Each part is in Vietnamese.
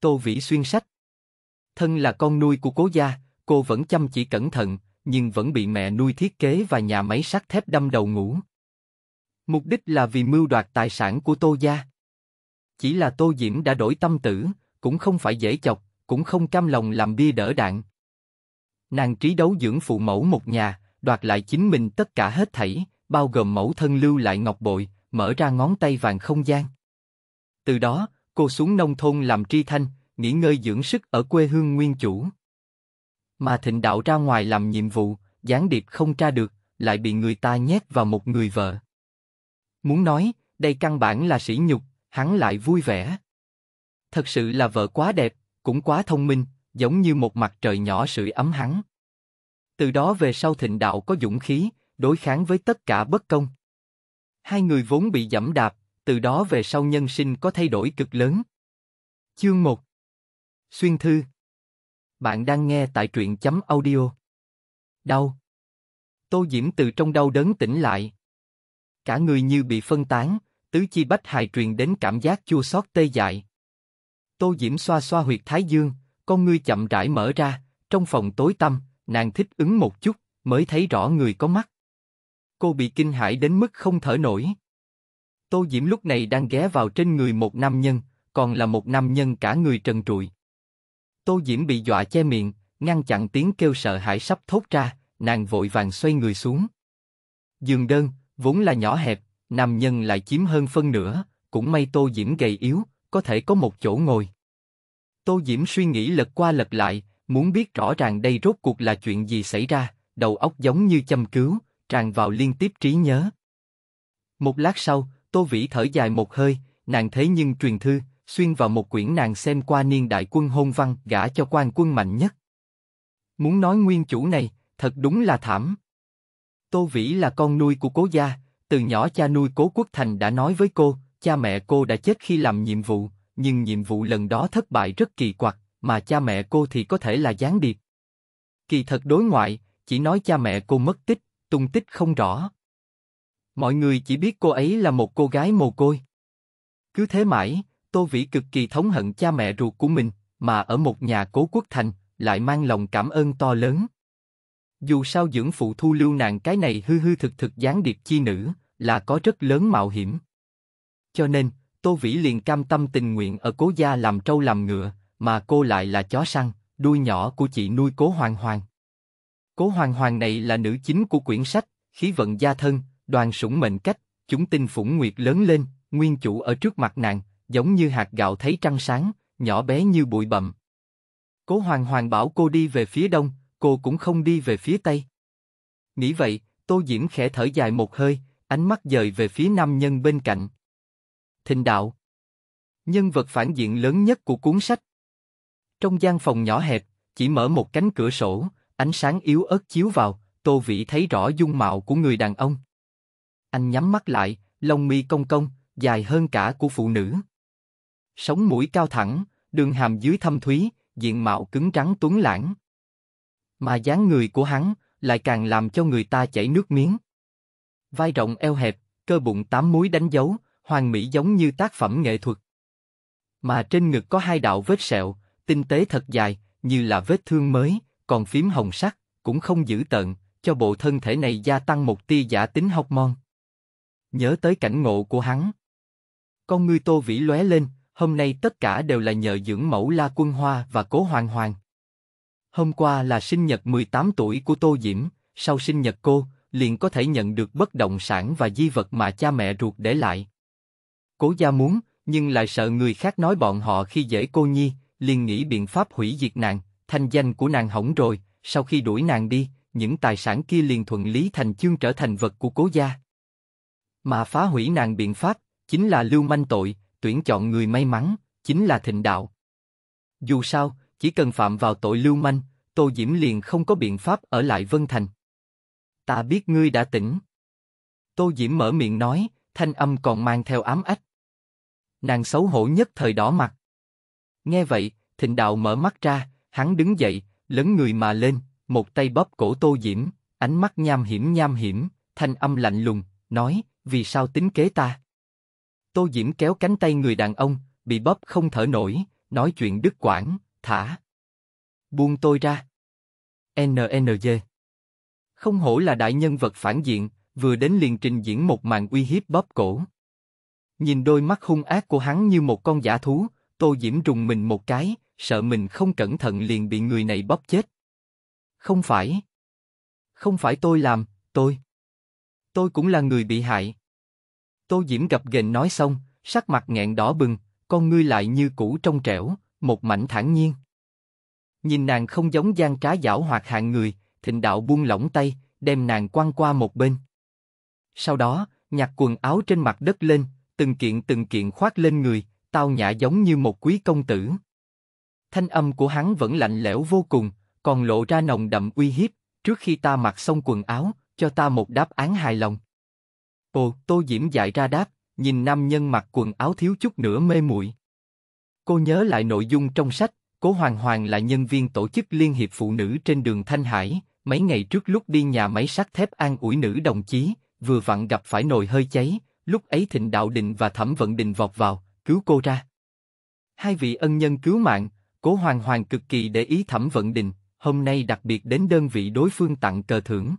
Tô Vĩ Xuyên sách. Thân là con nuôi của cố gia, cô vẫn chăm chỉ cẩn thận, nhưng vẫn bị mẹ nuôi thiết kế và nhà máy sắt thép đâm đầu ngủ. Mục đích là vì mưu đoạt tài sản của Tô gia. Chỉ là Tô Diễm đã đổi tâm tử, cũng không phải dễ chọc, cũng không cam lòng làm bia đỡ đạn. Nàng trí đấu dưỡng phụ mẫu một nhà, đoạt lại chính mình tất cả hết thảy, bao gồm mẫu thân lưu lại ngọc bội, mở ra ngón tay vàng không gian. Từ đó, cô xuống nông thôn làm tri thanh, nghỉ ngơi dưỡng sức ở quê hương nguyên chủ. Mà thịnh đạo ra ngoài làm nhiệm vụ, gián điệp không tra được, lại bị người ta nhét vào một người vợ. Muốn nói, đây căn bản là sỉ nhục, hắn lại vui vẻ. Thật sự là vợ quá đẹp, cũng quá thông minh, giống như một mặt trời nhỏ sưởi ấm hắn. Từ đó về sau thịnh đạo có dũng khí, đối kháng với tất cả bất công. Hai người vốn bị dẫm đạp, từ đó về sau nhân sinh có thay đổi cực lớn. Chương 1 Xuyên thư Bạn đang nghe tại truyện chấm audio. Đau Tô Diễm từ trong đau đớn tỉnh lại. Cả người như bị phân tán, tứ chi bách hài truyền đến cảm giác chua xót tê dại. Tô Diễm xoa xoa huyệt thái dương, con ngươi chậm rãi mở ra, trong phòng tối tăm, nàng thích ứng một chút, mới thấy rõ người có mắt. Cô bị kinh hãi đến mức không thở nổi. Tô Diễm lúc này đang ghé vào trên người một nam nhân, còn là một nam nhân cả người trần trụi. Tô Diễm bị dọa che miệng, ngăn chặn tiếng kêu sợ hãi sắp thốt ra, nàng vội vàng xoay người xuống. Giường đơn, vốn là nhỏ hẹp, nam nhân lại chiếm hơn phân nửa, cũng may Tô Diễm gầy yếu, có thể có một chỗ ngồi. Tô Diễm suy nghĩ lật qua lật lại, muốn biết rõ ràng đây rốt cuộc là chuyện gì xảy ra, đầu óc giống như châm cứu, tràn vào liên tiếp trí nhớ. Một lát sau, Tô Vĩ thở dài một hơi, nàng thế nhưng truyền thư, xuyên vào một quyển nàng xem qua niên đại quân hôn văn, gả cho quan quân mạnh nhất. Muốn nói nguyên chủ này, thật đúng là thảm. Tô Vĩ là con nuôi của cố gia, từ nhỏ cha nuôi cố quốc thành đã nói với cô, cha mẹ cô đã chết khi làm nhiệm vụ, nhưng nhiệm vụ lần đó thất bại rất kỳ quặc, mà cha mẹ cô thì có thể là gián điệp. Kỳ thật đối ngoại, chỉ nói cha mẹ cô mất tích, tung tích không rõ. Mọi người chỉ biết cô ấy là một cô gái mồ côi. Cứ thế mãi, Tô Vĩ cực kỳ thống hận cha mẹ ruột của mình, mà ở một nhà cố quốc thành, lại mang lòng cảm ơn to lớn. Dù sao dưỡng phụ thu lưu nàng cái này hư hư thực thực gián điệp chi nữ, là có rất lớn mạo hiểm. Cho nên, Tô Vĩ liền cam tâm tình nguyện ở cố gia làm trâu làm ngựa, mà cô lại là chó săn, đuôi nhỏ của chị nuôi cố hoàng hoàng. Cố hoàng hoàng này là nữ chính của quyển sách, khí vận gia thân, Đoàn sủng mệnh cách, chúng tinh phủng nguyệt lớn lên, nguyên chủ ở trước mặt nàng, giống như hạt gạo thấy trăng sáng, nhỏ bé như bụi bậm. Cố Hoàng Hoàng bảo cô đi về phía đông, cô cũng không đi về phía tây. Nghĩ vậy, Tô Diễm khẽ thở dài một hơi, ánh mắt dời về phía nam nhân bên cạnh. thình đạo Nhân vật phản diện lớn nhất của cuốn sách Trong gian phòng nhỏ hẹp, chỉ mở một cánh cửa sổ, ánh sáng yếu ớt chiếu vào, Tô vị thấy rõ dung mạo của người đàn ông. Anh nhắm mắt lại, lông mi cong cong, dài hơn cả của phụ nữ. Sống mũi cao thẳng, đường hàm dưới thâm thúy, diện mạo cứng trắng tuấn lãng. Mà dáng người của hắn lại càng làm cho người ta chảy nước miếng. Vai rộng eo hẹp, cơ bụng tám múi đánh dấu, hoàn mỹ giống như tác phẩm nghệ thuật. Mà trên ngực có hai đạo vết sẹo, tinh tế thật dài, như là vết thương mới, còn phím hồng sắc, cũng không giữ tận cho bộ thân thể này gia tăng một tia giả tính hormone nhớ tới cảnh ngộ của hắn. Con ngươi Tô Vĩ lóe lên, hôm nay tất cả đều là nhờ dưỡng mẫu La Quân Hoa và Cố Hoàng Hoàng. Hôm qua là sinh nhật 18 tuổi của Tô Diễm, sau sinh nhật cô, liền có thể nhận được bất động sản và di vật mà cha mẹ ruột để lại. Cố gia muốn, nhưng lại sợ người khác nói bọn họ khi dễ cô nhi, liền nghĩ biện pháp hủy diệt nàng, thanh danh của nàng hỏng rồi, sau khi đuổi nàng đi, những tài sản kia liền thuận lý thành chương trở thành vật của cố gia. Mà phá hủy nàng biện pháp, chính là lưu manh tội, tuyển chọn người may mắn, chính là thịnh đạo. Dù sao, chỉ cần phạm vào tội lưu manh, Tô Diễm liền không có biện pháp ở lại Vân Thành. Ta biết ngươi đã tỉnh. Tô Diễm mở miệng nói, thanh âm còn mang theo ám ách. Nàng xấu hổ nhất thời đỏ mặt. Nghe vậy, thịnh đạo mở mắt ra, hắn đứng dậy, lớn người mà lên, một tay bóp cổ Tô Diễm, ánh mắt nham hiểm nham hiểm, thanh âm lạnh lùng, nói, vì sao tính kế ta? Tô Diễm kéo cánh tay người đàn ông, bị bóp không thở nổi, nói chuyện đứt quãng, thả. Buông tôi ra. NNG. Không hổ là đại nhân vật phản diện, vừa đến liền trình diễn một màn uy hiếp bóp cổ. Nhìn đôi mắt hung ác của hắn như một con giả thú, Tô Diễm rùng mình một cái, sợ mình không cẩn thận liền bị người này bóp chết. Không phải. Không phải tôi làm, tôi. Tôi cũng là người bị hại, Tô Diễm gặp gền nói xong, sắc mặt nghẹn đỏ bừng, con ngươi lại như cũ trong trẻo, một mảnh thản nhiên. Nhìn nàng không giống gian trá giảo hoặc hạng người, thịnh đạo buông lỏng tay, đem nàng quăng qua một bên. Sau đó, nhặt quần áo trên mặt đất lên, từng kiện từng kiện khoác lên người, tao nhã giống như một quý công tử. Thanh âm của hắn vẫn lạnh lẽo vô cùng, còn lộ ra nồng đậm uy hiếp, trước khi ta mặc xong quần áo, cho ta một đáp án hài lòng. Ồ, Tô Diễm dại ra đáp, nhìn nam nhân mặc quần áo thiếu chút nữa mê muội. Cô nhớ lại nội dung trong sách, Cố Hoàng Hoàng là nhân viên tổ chức Liên hiệp Phụ nữ trên đường Thanh Hải, mấy ngày trước lúc đi nhà máy sắt thép an ủi nữ đồng chí, vừa vặn gặp phải nồi hơi cháy, lúc ấy Thịnh Đạo Định và Thẩm Vận Định vọt vào, cứu cô ra. Hai vị ân nhân cứu mạng, Cố Hoàng Hoàng cực kỳ để ý Thẩm Vận Định, hôm nay đặc biệt đến đơn vị đối phương tặng cờ thưởng.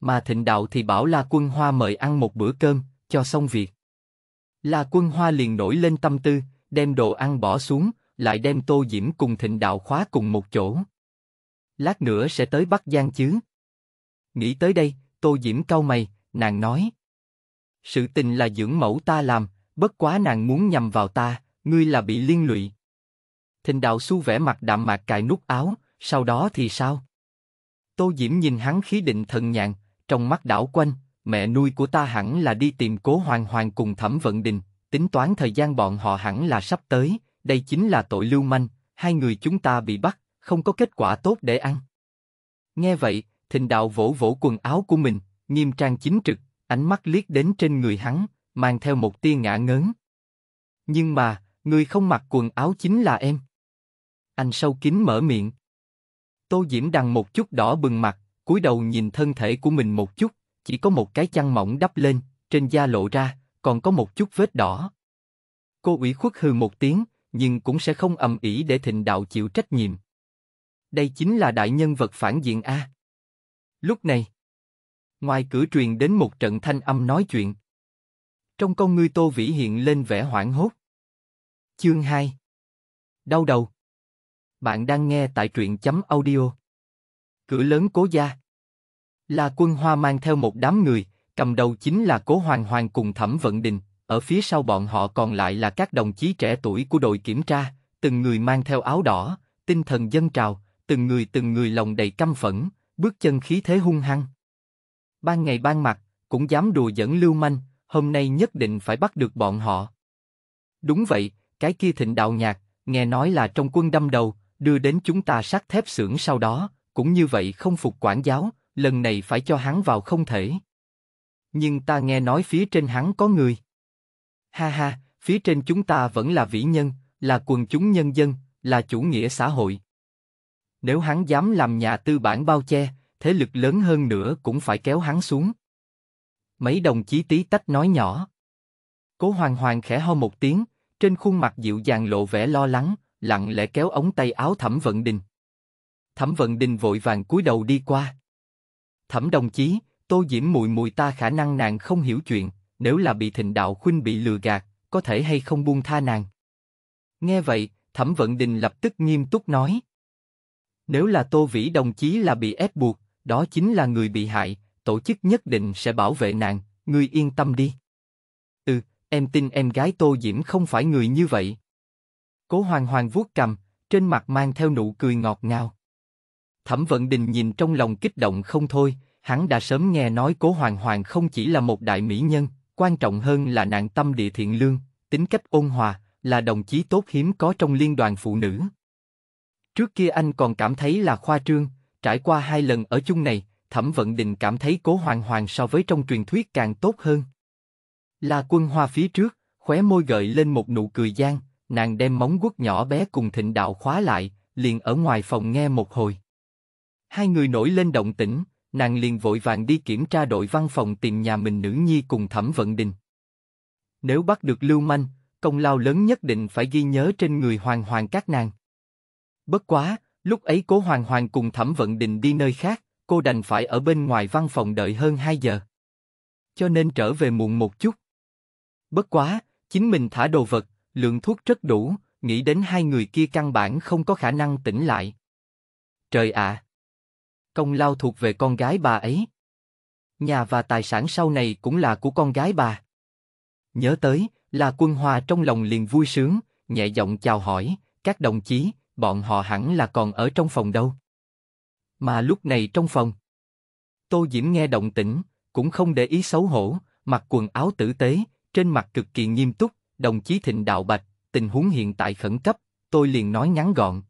Mà thịnh đạo thì bảo La Quân Hoa mời ăn một bữa cơm, cho xong việc. La Quân Hoa liền nổi lên tâm tư, đem đồ ăn bỏ xuống, lại đem Tô Diễm cùng thịnh đạo khóa cùng một chỗ. Lát nữa sẽ tới Bắc Giang chứ. Nghĩ tới đây, Tô Diễm cau mày, nàng nói. Sự tình là dưỡng mẫu ta làm, bất quá nàng muốn nhầm vào ta, ngươi là bị liên lụy. Thịnh đạo su vẻ mặt đạm mạc cài nút áo, sau đó thì sao? Tô Diễm nhìn hắn khí định thần nhàn, trong mắt đảo quanh, mẹ nuôi của ta hẳn là đi tìm cố hoàng hoàng cùng thẩm vận đình, tính toán thời gian bọn họ hẳn là sắp tới, đây chính là tội lưu manh, hai người chúng ta bị bắt, không có kết quả tốt để ăn. Nghe vậy, thịnh đạo vỗ vỗ quần áo của mình, nghiêm trang chính trực, ánh mắt liếc đến trên người hắn, mang theo một tia ngã ngớn. Nhưng mà, người không mặc quần áo chính là em. Anh sâu kín mở miệng. Tô Diễm đằng một chút đỏ bừng mặt, cúi đầu nhìn thân thể của mình một chút, chỉ có một cái chăn mỏng đắp lên, trên da lộ ra, còn có một chút vết đỏ. Cô ủy khuất hừ một tiếng, nhưng cũng sẽ không ầm ĩ để thịnh đạo chịu trách nhiệm. Đây chính là đại nhân vật phản diện A. Lúc này, ngoài cửa truyền đến một trận thanh âm nói chuyện. Trong con ngươi Tô Vĩ hiện lên vẻ hoảng hốt. Chương 2 Đau đầu Bạn đang nghe tại truyện chấm audio cửa lớn cố gia. Là quân hoa mang theo một đám người, cầm đầu chính là cố hoàng hoàng cùng thẩm vận đình, ở phía sau bọn họ còn lại là các đồng chí trẻ tuổi của đội kiểm tra, từng người mang theo áo đỏ, tinh thần dân trào, từng người từng người lòng đầy căm phẫn, bước chân khí thế hung hăng. Ban ngày ban mặt, cũng dám đùa dẫn lưu manh, hôm nay nhất định phải bắt được bọn họ. Đúng vậy, cái kia thịnh đạo nhạc, nghe nói là trong quân đâm đầu, đưa đến chúng ta sắt thép xưởng sau đó, cũng như vậy không phục quản giáo, lần này phải cho hắn vào không thể. Nhưng ta nghe nói phía trên hắn có người. Ha ha, phía trên chúng ta vẫn là vĩ nhân, là quần chúng nhân dân, là chủ nghĩa xã hội. Nếu hắn dám làm nhà tư bản bao che, thế lực lớn hơn nữa cũng phải kéo hắn xuống. Mấy đồng chí tí tách nói nhỏ. Cố Hoàng Hoàng khẽ ho một tiếng, trên khuôn mặt dịu dàng lộ vẻ lo lắng, lặng lẽ kéo ống tay áo Thẩm Vận Đình. Thẩm Vận Đình vội vàng cúi đầu đi qua. Thẩm đồng chí, Tô Diễm mùi mùi ta khả năng nàng không hiểu chuyện, nếu là bị thịnh đạo khuynh bị lừa gạt, có thể hay không buông tha nàng. Nghe vậy, Thẩm Vận Đình lập tức nghiêm túc nói. Nếu là Tô Vĩ đồng chí là bị ép buộc, đó chính là người bị hại, tổ chức nhất định sẽ bảo vệ nàng, ngươi yên tâm đi. Ừ, em tin em gái Tô Diễm không phải người như vậy. Cố Hoàng Hoàng vuốt cầm, trên mặt mang theo nụ cười ngọt ngào. Thẩm Vận Đình nhìn trong lòng kích động không thôi, hắn đã sớm nghe nói Cố Hoàng Hoàng không chỉ là một đại mỹ nhân, quan trọng hơn là nàng tâm địa thiện lương, tính cách ôn hòa, là đồng chí tốt hiếm có trong liên đoàn phụ nữ. Trước kia anh còn cảm thấy là khoa trương, trải qua hai lần ở chung này, Thẩm Vận Đình cảm thấy Cố Hoàng Hoàng so với trong truyền thuyết càng tốt hơn. Là quân hoa phía trước, khóe môi gợi lên một nụ cười gian, nàng đem móng guốc nhỏ bé cùng thịnh đạo khóa lại, liền ở ngoài phòng nghe một hồi. Hai người nổi lên động tĩnh, nàng liền vội vàng đi kiểm tra đội văn phòng tìm nhà mình nữ nhi cùng thẩm vận đình. Nếu bắt được lưu manh, công lao lớn nhất định phải ghi nhớ trên người hoàng hoàng các nàng. Bất quá, lúc ấy cố hoàng hoàng cùng thẩm vận đình đi nơi khác, cô đành phải ở bên ngoài văn phòng đợi hơn 2 giờ. Cho nên trở về muộn một chút. Bất quá, chính mình thả đồ vật, lượng thuốc rất đủ, nghĩ đến hai người kia căn bản không có khả năng tỉnh lại. Trời ạ! À, Công lao thuộc về con gái bà ấy. Nhà và tài sản sau này cũng là của con gái bà. Nhớ tới, là quân hòa trong lòng liền vui sướng, nhẹ giọng chào hỏi, các đồng chí, bọn họ hẳn là còn ở trong phòng đâu. Mà lúc này trong phòng, Tô Diễm nghe động tĩnh, cũng không để ý xấu hổ, mặc quần áo tử tế, trên mặt cực kỳ nghiêm túc, đồng chí Thịnh Đạo Bạch, tình huống hiện tại khẩn cấp, tôi liền nói ngắn gọn.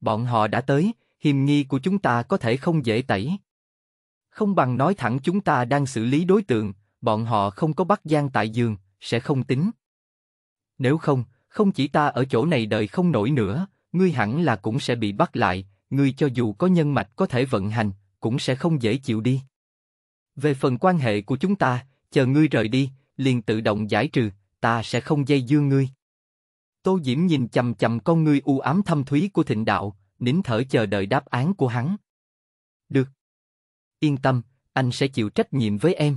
Bọn họ đã tới, hiềm nghi của chúng ta có thể không dễ tẩy. Không bằng nói thẳng chúng ta đang xử lý đối tượng, bọn họ không có bắt gian tại giường, sẽ không tính. Nếu không, không chỉ ta ở chỗ này đợi không nổi nữa, ngươi hẳn là cũng sẽ bị bắt lại, ngươi cho dù có nhân mạch có thể vận hành, cũng sẽ không dễ chịu đi. Về phần quan hệ của chúng ta, chờ ngươi rời đi, liền tự động giải trừ, ta sẽ không dây dưa ngươi. Tô Diễm nhìn chầm chầm con ngươi u ám thâm thúy của thịnh đạo, nín thở chờ đợi đáp án của hắn. Được. Yên tâm, anh sẽ chịu trách nhiệm với em.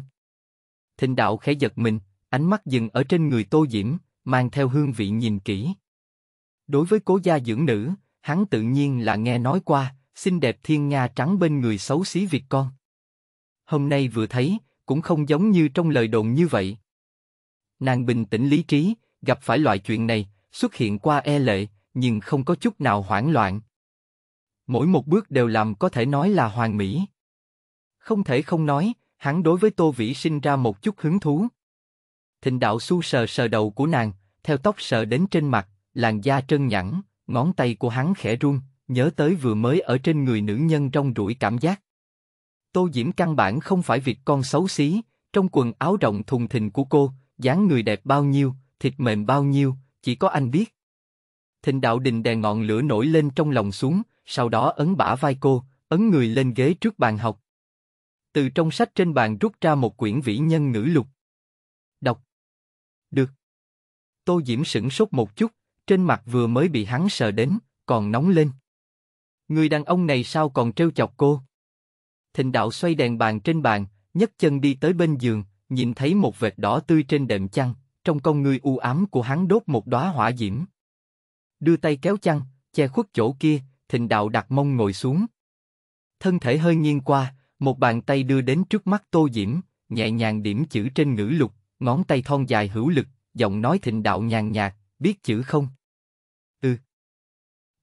Thịnh đạo khẽ giật mình, ánh mắt dừng ở trên người Tô Diễm, mang theo hương vị nhìn kỹ. Đối với cố gia dưỡng nữ, hắn tự nhiên là nghe nói qua, xinh đẹp thiên nga trắng bên người xấu xí Việt con. Hôm nay vừa thấy, cũng không giống như trong lời đồn như vậy. Nàng bình tĩnh lý trí, gặp phải loại chuyện này, xuất hiện qua e lệ, nhưng không có chút nào hoảng loạn mỗi một bước đều làm có thể nói là hoàn mỹ. Không thể không nói, hắn đối với Tô Vĩ sinh ra một chút hứng thú. Thịnh đạo su sờ sờ đầu của nàng, theo tóc sờ đến trên mặt, làn da trơn nhẵn, ngón tay của hắn khẽ run, nhớ tới vừa mới ở trên người nữ nhân trong rủi cảm giác. Tô Diễm căn bản không phải việc con xấu xí, trong quần áo rộng thùng thình của cô, dáng người đẹp bao nhiêu, thịt mềm bao nhiêu, chỉ có anh biết. Thịnh đạo đình đè ngọn lửa nổi lên trong lòng xuống, sau đó ấn bả vai cô, ấn người lên ghế trước bàn học. Từ trong sách trên bàn rút ra một quyển vĩ nhân ngữ lục. Đọc. Được. Tô Diễm sững sốt một chút, trên mặt vừa mới bị hắn sờ đến, còn nóng lên. Người đàn ông này sao còn trêu chọc cô? Thịnh đạo xoay đèn bàn trên bàn, nhấc chân đi tới bên giường, nhìn thấy một vệt đỏ tươi trên đệm chăn, trong con người u ám của hắn đốt một đóa hỏa diễm. Đưa tay kéo chăn, che khuất chỗ kia, Thịnh đạo đặt mông ngồi xuống. Thân thể hơi nghiêng qua, một bàn tay đưa đến trước mắt Tô Diễm, nhẹ nhàng điểm chữ trên ngữ lục, ngón tay thon dài hữu lực, giọng nói thịnh đạo nhàn nhạt, biết chữ không? Ừ.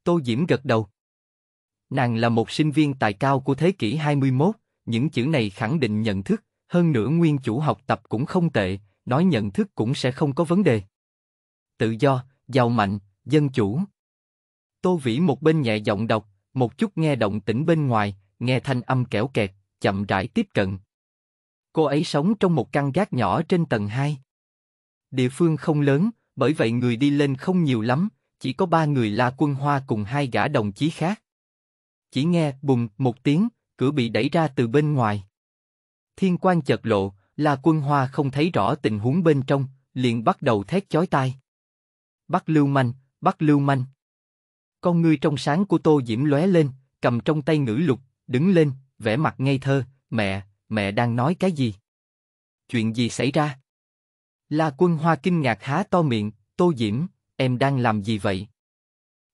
Tô Diễm gật đầu. Nàng là một sinh viên tài cao của thế kỷ 21, những chữ này khẳng định nhận thức, hơn nữa nguyên chủ học tập cũng không tệ, nói nhận thức cũng sẽ không có vấn đề. Tự do, giàu mạnh, dân chủ. Tô Vĩ một bên nhẹ giọng đọc, một chút nghe động tĩnh bên ngoài, nghe thanh âm kẽo kẹt, chậm rãi tiếp cận. Cô ấy sống trong một căn gác nhỏ trên tầng 2. Địa phương không lớn, bởi vậy người đi lên không nhiều lắm, chỉ có ba người La Quân Hoa cùng hai gã đồng chí khác. Chỉ nghe bùng một tiếng, cửa bị đẩy ra từ bên ngoài. Thiên quan chợt lộ, La Quân Hoa không thấy rõ tình huống bên trong, liền bắt đầu thét chói tai. Bắt Lưu Manh, bắt Lưu Manh. Con ngươi trong sáng của Tô Diễm lóe lên, cầm trong tay ngữ lục, đứng lên, vẻ mặt ngây thơ, mẹ, mẹ đang nói cái gì? Chuyện gì xảy ra? La quân hoa kinh ngạc há to miệng, Tô Diễm, em đang làm gì vậy?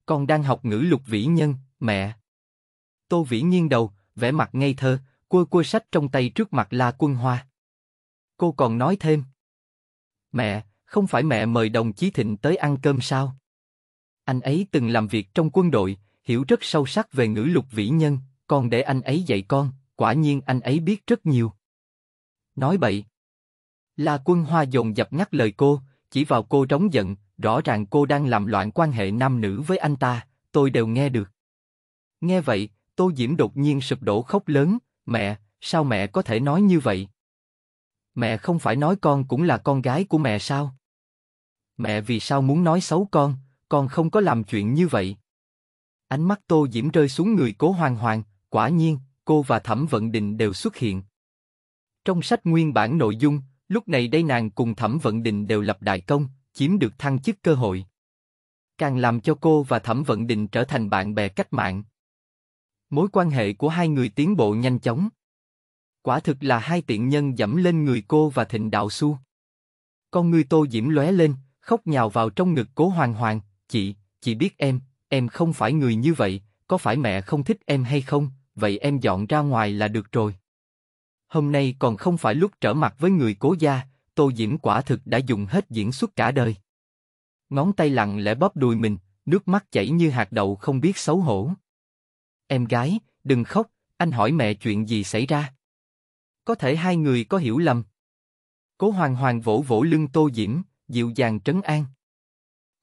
Con đang học ngữ lục vĩ nhân, mẹ. Tô Vĩ nghiêng đầu, vẻ mặt ngây thơ, quơ quơ sách trong tay trước mặt La Quân Hoa. Cô còn nói thêm. Mẹ, không phải mẹ mời đồng chí Thịnh tới ăn cơm sao? Anh ấy từng làm việc trong quân đội, hiểu rất sâu sắc về ngữ lục vĩ nhân, còn để anh ấy dạy con, quả nhiên anh ấy biết rất nhiều. Nói bậy. La quân hoa dồn dập ngắt lời cô, chỉ vào cô trống giận, rõ ràng cô đang làm loạn quan hệ nam nữ với anh ta, tôi đều nghe được. Nghe vậy, Tô Diễm đột nhiên sụp đổ khóc lớn, mẹ, sao mẹ có thể nói như vậy? Mẹ không phải nói con cũng là con gái của mẹ sao? Mẹ vì sao muốn nói xấu con, con không có làm chuyện như vậy. Ánh mắt Tô Diễm rơi xuống người cố hoàng hoàng, quả nhiên, cô và Thẩm Vận Định đều xuất hiện. Trong sách nguyên bản nội dung, lúc này đây nàng cùng Thẩm Vận Định đều lập đại công, chiếm được thăng chức cơ hội. Càng làm cho cô và Thẩm Vận Định trở thành bạn bè cách mạng. Mối quan hệ của hai người tiến bộ nhanh chóng. Quả thực là hai tiện nhân dẫm lên người cô và Thịnh Đạo su. Con người Tô Diễm lóe lên, khóc nhào vào trong ngực cố hoàng hoàng, chị, chị biết em, em không phải người như vậy, có phải mẹ không thích em hay không, vậy em dọn ra ngoài là được rồi. Hôm nay còn không phải lúc trở mặt với người cố gia, Tô Diễm quả thực đã dùng hết diễn xuất cả đời. Ngón tay lặng lẽ bóp đùi mình, nước mắt chảy như hạt đậu không biết xấu hổ. Em gái, đừng khóc, anh hỏi mẹ chuyện gì xảy ra. Có thể hai người có hiểu lầm. Cố hoàng hoàng vỗ vỗ lưng Tô Diễm, dịu dàng trấn an.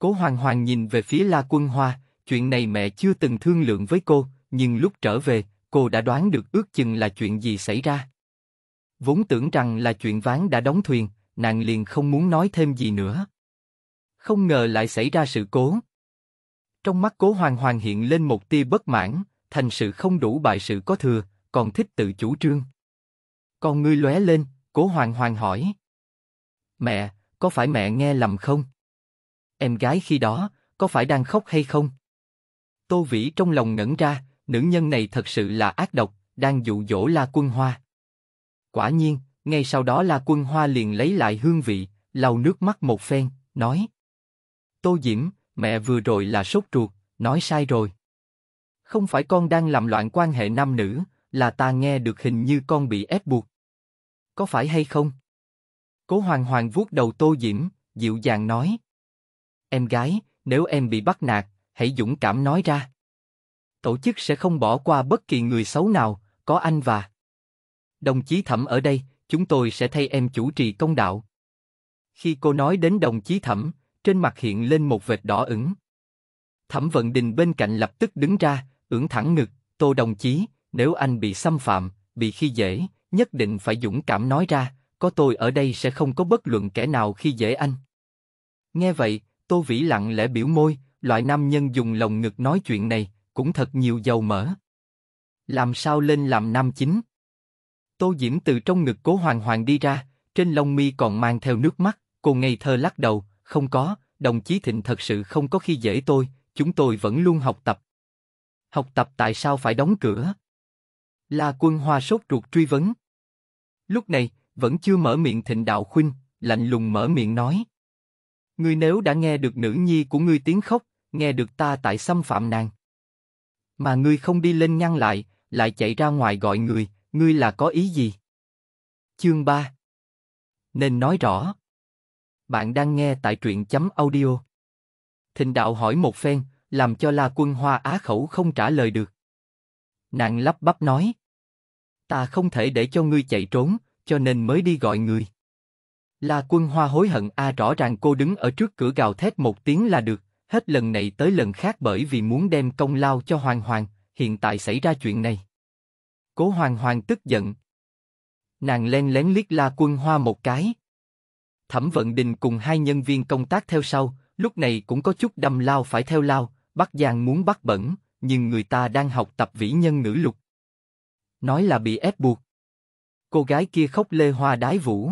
Cố Hoàng Hoàng nhìn về phía La Quân Hoa, chuyện này mẹ chưa từng thương lượng với cô, nhưng lúc trở về, cô đã đoán được ước chừng là chuyện gì xảy ra. Vốn tưởng rằng là chuyện ván đã đóng thuyền, nàng liền không muốn nói thêm gì nữa. Không ngờ lại xảy ra sự cố. Trong mắt cố hoàng hoàng hiện lên một tia bất mãn, thành sự không đủ bại sự có thừa, còn thích tự chủ trương. Con ngươi lóe lên, cố hoàng hoàng hỏi. Mẹ, có phải mẹ nghe lầm không? em gái khi đó, có phải đang khóc hay không? Tô Vĩ trong lòng ngẩn ra, nữ nhân này thật sự là ác độc, đang dụ dỗ La Quân Hoa. Quả nhiên, ngay sau đó La Quân Hoa liền lấy lại hương vị, lau nước mắt một phen, nói: Tô Diễm, mẹ vừa rồi là sốt ruột, nói sai rồi. Không phải con đang làm loạn quan hệ nam nữ, là ta nghe được hình như con bị ép buộc. Có phải hay không? Cố Hoàng Hoàng vuốt đầu Tô Diễm, dịu dàng nói. Em gái, nếu em bị bắt nạt, hãy dũng cảm nói ra. Tổ chức sẽ không bỏ qua bất kỳ người xấu nào, có anh và đồng chí Thẩm ở đây, chúng tôi sẽ thay em chủ trì công đạo. Khi cô nói đến đồng chí Thẩm, trên mặt hiện lên một vệt đỏ ửng. Thẩm Vận Đình bên cạnh lập tức đứng ra, ửng thẳng ngực, "Tô đồng chí, nếu anh bị xâm phạm, bị khi dễ, nhất định phải dũng cảm nói ra, có tôi ở đây sẽ không có bất luận kẻ nào khi dễ anh." Nghe vậy, Tô Vĩ lặng lẽ biểu môi, loại nam nhân dùng lồng ngực nói chuyện này, cũng thật nhiều dầu mỡ. Làm sao lên làm nam chính? Tô Diễm từ trong ngực cố hoàng hoàng đi ra, trên lông mi còn mang theo nước mắt, cô ngây thơ lắc đầu, không có, đồng chí Thịnh thật sự không có khi dễ tôi, chúng tôi vẫn luôn học tập. Học tập tại sao phải đóng cửa? La quân hoa sốt ruột truy vấn. Lúc này, vẫn chưa mở miệng Thịnh Đạo Khuynh, lạnh lùng mở miệng nói. Ngươi nếu đã nghe được nữ nhi của ngươi tiếng khóc, nghe được ta tại xâm phạm nàng. Mà ngươi không đi lên ngăn lại, lại chạy ra ngoài gọi người, ngươi là có ý gì? Chương 3 Nên nói rõ. Bạn đang nghe tại truyện chấm audio. Thịnh đạo hỏi một phen, làm cho La Quân Hoa á khẩu không trả lời được. Nàng lắp bắp nói. Ta không thể để cho ngươi chạy trốn, cho nên mới đi gọi người. La quân hoa hối hận a à rõ ràng cô đứng ở trước cửa gào thét một tiếng là được, hết lần này tới lần khác bởi vì muốn đem công lao cho Hoàng Hoàng, hiện tại xảy ra chuyện này. Cố Hoàng Hoàng tức giận. Nàng len lén liếc La Quân Hoa một cái. Thẩm Vận Đình cùng hai nhân viên công tác theo sau, lúc này cũng có chút đâm lao phải theo lao, bắt Giang muốn bắt bẩn, nhưng người ta đang học tập vĩ nhân ngữ lục. Nói là bị ép buộc. Cô gái kia khóc lê hoa đái vũ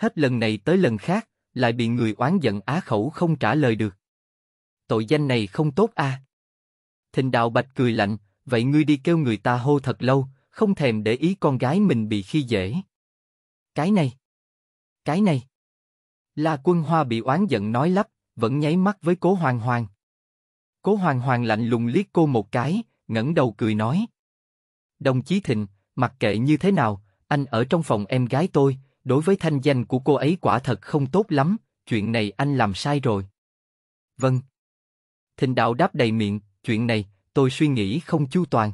hết lần này tới lần khác, lại bị người oán giận á khẩu không trả lời được. Tội danh này không tốt a. À? Thịnh đạo bạch cười lạnh, vậy ngươi đi kêu người ta hô thật lâu, không thèm để ý con gái mình bị khi dễ. Cái này, cái này. La Quân Hoa bị oán giận nói lắp, vẫn nháy mắt với Cố Hoàng Hoàng. Cố Hoàng Hoàng lạnh lùng liếc cô một cái, ngẩng đầu cười nói: Đồng chí Thịnh, mặc kệ như thế nào, anh ở trong phòng em gái tôi, đối với thanh danh của cô ấy quả thật không tốt lắm, chuyện này anh làm sai rồi. Vâng. Thịnh đạo đáp đầy miệng, chuyện này, tôi suy nghĩ không chu toàn.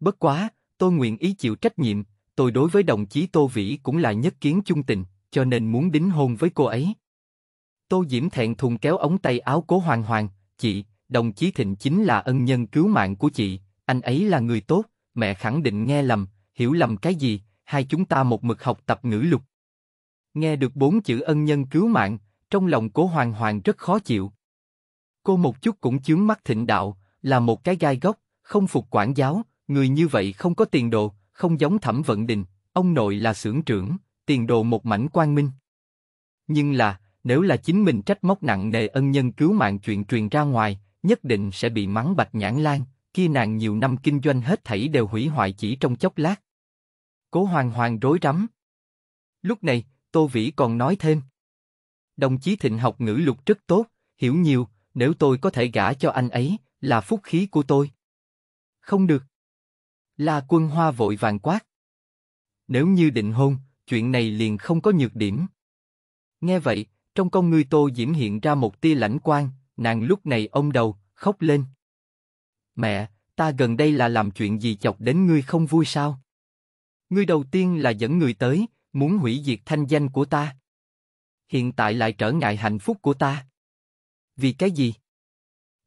Bất quá, tôi nguyện ý chịu trách nhiệm, tôi đối với đồng chí Tô Vĩ cũng là nhất kiến chung tình, cho nên muốn đính hôn với cô ấy. Tô Diễm thẹn thùng kéo ống tay áo cố hoàng hoàng, chị, đồng chí Thịnh chính là ân nhân cứu mạng của chị, anh ấy là người tốt, mẹ khẳng định nghe lầm, hiểu lầm cái gì, hai chúng ta một mực học tập ngữ lục. Nghe được bốn chữ ân nhân cứu mạng, trong lòng cố hoàng hoàng rất khó chịu. Cô một chút cũng chướng mắt thịnh đạo, là một cái gai góc, không phục quản giáo, người như vậy không có tiền đồ, không giống thẩm vận đình, ông nội là xưởng trưởng, tiền đồ một mảnh quang minh. Nhưng là, nếu là chính mình trách móc nặng nề ân nhân cứu mạng chuyện truyền ra ngoài, nhất định sẽ bị mắng bạch nhãn lan, kia nàng nhiều năm kinh doanh hết thảy đều hủy hoại chỉ trong chốc lát. Cố Hoàng Hoàng rối rắm. Lúc này, Tô Vĩ còn nói thêm. Đồng chí Thịnh học ngữ lục rất tốt, hiểu nhiều, nếu tôi có thể gả cho anh ấy, là phúc khí của tôi. Không được. La quân hoa vội vàng quát. Nếu như định hôn, chuyện này liền không có nhược điểm. Nghe vậy, trong con ngươi Tô Diễm hiện ra một tia lãnh quan, nàng lúc này ông đầu, khóc lên. Mẹ, ta gần đây là làm chuyện gì chọc đến ngươi không vui sao? Ngươi đầu tiên là dẫn người tới, muốn hủy diệt thanh danh của ta. Hiện tại lại trở ngại hạnh phúc của ta. Vì cái gì?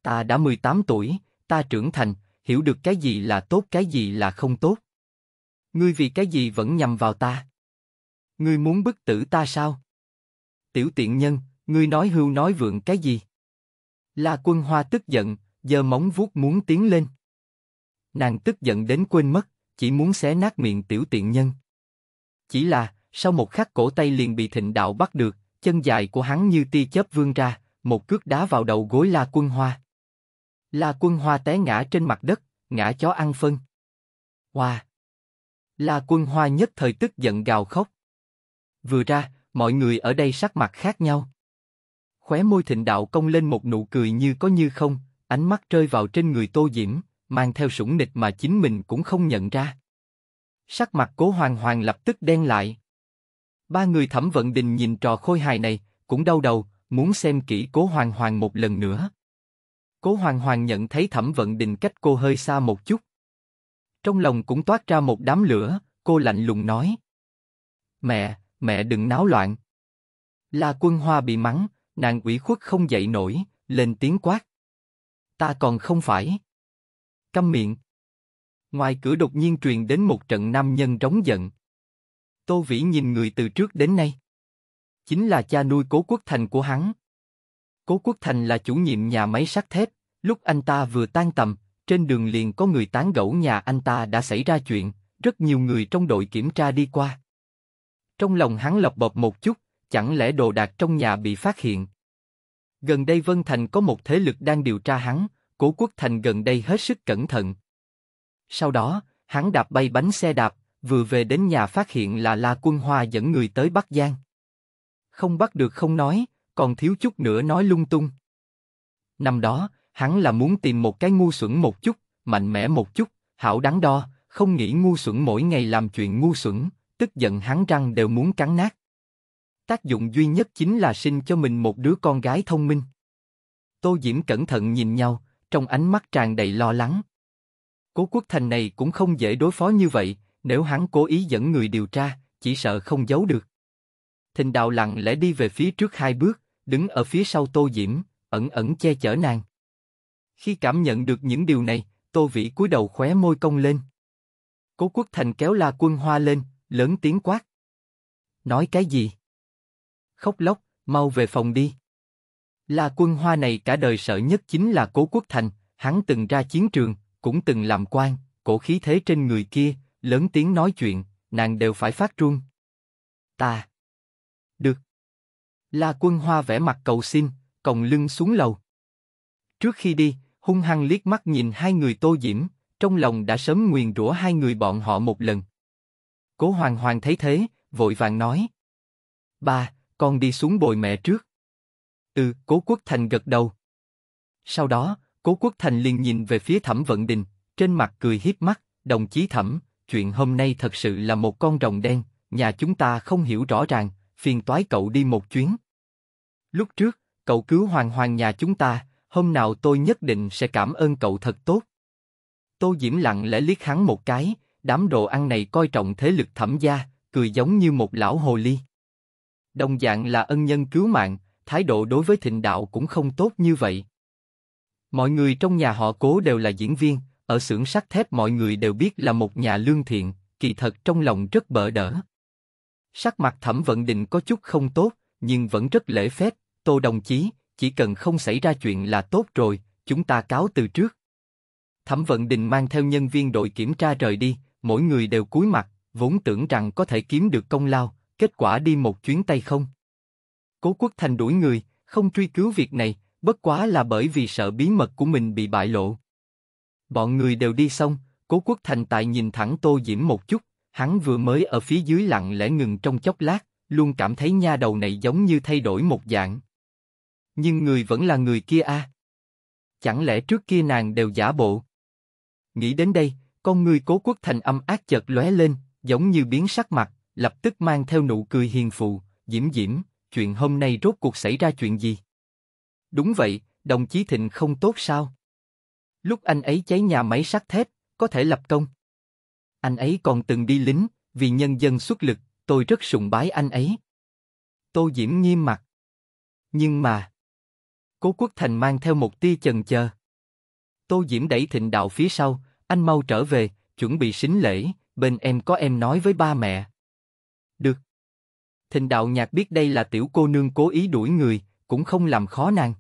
Ta đã 18 tuổi, ta trưởng thành, hiểu được cái gì là tốt cái gì là không tốt. Ngươi vì cái gì vẫn nhầm vào ta? Ngươi muốn bức tử ta sao? Tiểu tiện nhân, ngươi nói hưu nói vượng cái gì? La quân hoa tức giận, giơ móng vuốt muốn tiến lên. Nàng tức giận đến quên mất chỉ muốn xé nát miệng tiểu tiện nhân. Chỉ là, sau một khắc cổ tay liền bị thịnh đạo bắt được, chân dài của hắn như tia chớp vươn ra, một cước đá vào đầu gối La Quân Hoa. La Quân Hoa té ngã trên mặt đất, ngã chó ăn phân. Hoa! La Quân Hoa nhất thời tức giận gào khóc. Vừa ra, mọi người ở đây sắc mặt khác nhau. Khóe môi thịnh đạo cong lên một nụ cười như có như không, ánh mắt rơi vào trên người Tô Diễm, mang theo sủng nịch mà chính mình cũng không nhận ra. Sắc mặt cố hoàng hoàng lập tức đen lại. Ba người thẩm vận đình nhìn trò khôi hài này, cũng đau đầu, muốn xem kỹ cố hoàng hoàng một lần nữa. Cố hoàng hoàng nhận thấy thẩm vận đình cách cô hơi xa một chút. Trong lòng cũng toát ra một đám lửa, cô lạnh lùng nói. Mẹ, mẹ đừng náo loạn. La quân hoa bị mắng, nàng ủy khuất không dậy nổi, lên tiếng quát. Ta còn không phải câm miệng. Ngoài cửa đột nhiên truyền đến một trận nam nhân trống giận. Tô Vĩ nhìn người từ trước đến nay. Chính là cha nuôi Cố Quốc Thành của hắn. Cố Quốc Thành là chủ nhiệm nhà máy sắt thép, lúc anh ta vừa tan tầm, trên đường liền có người tán gẫu nhà anh ta đã xảy ra chuyện, rất nhiều người trong đội kiểm tra đi qua. Trong lòng hắn lọc bọc một chút, chẳng lẽ đồ đạc trong nhà bị phát hiện. Gần đây Vân Thành có một thế lực đang điều tra hắn, Cố Quốc Thành gần đây hết sức cẩn thận. Sau đó, hắn đạp bay bánh xe đạp, vừa về đến nhà phát hiện là La Quân Hoa dẫn người tới Bắc Giang. Không bắt được không nói, còn thiếu chút nữa nói lung tung. Năm đó, hắn là muốn tìm một cái ngu xuẩn một chút, mạnh mẽ một chút, hảo đáng đo, không nghĩ ngu xuẩn mỗi ngày làm chuyện ngu xuẩn, tức giận hắn răng đều muốn cắn nát. Tác dụng duy nhất chính là sinh cho mình một đứa con gái thông minh. Tô Diễm cẩn thận nhìn nhau, trong ánh mắt tràn đầy lo lắng. Cố quốc thành này cũng không dễ đối phó như vậy, nếu hắn cố ý dẫn người điều tra, chỉ sợ không giấu được. Thình Đào lặng lẽ đi về phía trước hai bước, đứng ở phía sau tô diễm, ẩn ẩn che chở nàng. Khi cảm nhận được những điều này, tô vĩ cúi đầu khóe môi cong lên. Cố quốc thành kéo la quân hoa lên, lớn tiếng quát. Nói cái gì? Khóc lóc, mau về phòng đi. La Quân Hoa này cả đời sợ nhất chính là Cố Quốc Thành, hắn từng ra chiến trường, cũng từng làm quan, cổ khí thế trên người kia, lớn tiếng nói chuyện, nàng đều phải phát run. Ta. Được. La Quân Hoa vẽ mặt cầu xin, còng lưng xuống lầu. Trước khi đi, hung hăng liếc mắt nhìn hai người tô diễm, trong lòng đã sớm nguyền rủa hai người bọn họ một lần. Cố Hoàng Hoàng thấy thế, vội vàng nói. Ba, con đi xuống bồi mẹ trước. Ừ, Cố Quốc Thành gật đầu. Sau đó, Cố Quốc Thành liền nhìn về phía Thẩm Vận Đình, trên mặt cười hiếp mắt, đồng chí Thẩm, chuyện hôm nay thật sự là một con rồng đen, nhà chúng ta không hiểu rõ ràng, phiền toái cậu đi một chuyến. Lúc trước, cậu cứu Hoàng Hoàng nhà chúng ta, hôm nào tôi nhất định sẽ cảm ơn cậu thật tốt. Tô Diễm lặng lẽ liếc hắn một cái, đám đồ ăn này coi trọng thế lực thẩm gia, cười giống như một lão hồ ly. Đồng dạng là ân nhân cứu mạng, thái độ đối với thịnh đạo cũng không tốt như vậy. Mọi người trong nhà họ cố đều là diễn viên, ở xưởng sắt thép mọi người đều biết là một nhà lương thiện, kỳ thật trong lòng rất bỡ đỡ. Sắc mặt thẩm vận định có chút không tốt, nhưng vẫn rất lễ phép, tô đồng chí, chỉ cần không xảy ra chuyện là tốt rồi, chúng ta cáo từ trước. Thẩm vận định mang theo nhân viên đội kiểm tra rời đi, mỗi người đều cúi mặt, vốn tưởng rằng có thể kiếm được công lao, kết quả đi một chuyến tay không. Cố Quốc Thành đuổi người, không truy cứu việc này, bất quá là bởi vì sợ bí mật của mình bị bại lộ. Bọn người đều đi xong, Cố Quốc Thành tại nhìn thẳng Tô Diễm một chút, hắn vừa mới ở phía dưới lặng lẽ ngừng trong chốc lát, luôn cảm thấy nha đầu này giống như thay đổi một dạng. Nhưng người vẫn là người kia a. À? Chẳng lẽ trước kia nàng đều giả bộ? Nghĩ đến đây, con người Cố Quốc Thành âm ác chợt lóe lên, giống như biến sắc mặt, lập tức mang theo nụ cười hiền phụ, diễm diễm, chuyện hôm nay rốt cuộc xảy ra chuyện gì? Đúng vậy, đồng chí Thịnh không tốt sao? Lúc anh ấy cháy nhà máy sắt thép, có thể lập công. Anh ấy còn từng đi lính, vì nhân dân xuất lực, tôi rất sùng bái anh ấy. Tô Diễm nghiêm mặt. Nhưng mà... Cố Quốc Thành mang theo một tia chần chờ. Tô Diễm đẩy thịnh đạo phía sau, anh mau trở về, chuẩn bị xính lễ, bên em có em nói với ba mẹ. Được. Thịnh đạo nhạc biết đây là tiểu cô nương cố ý đuổi người, cũng không làm khó nàng.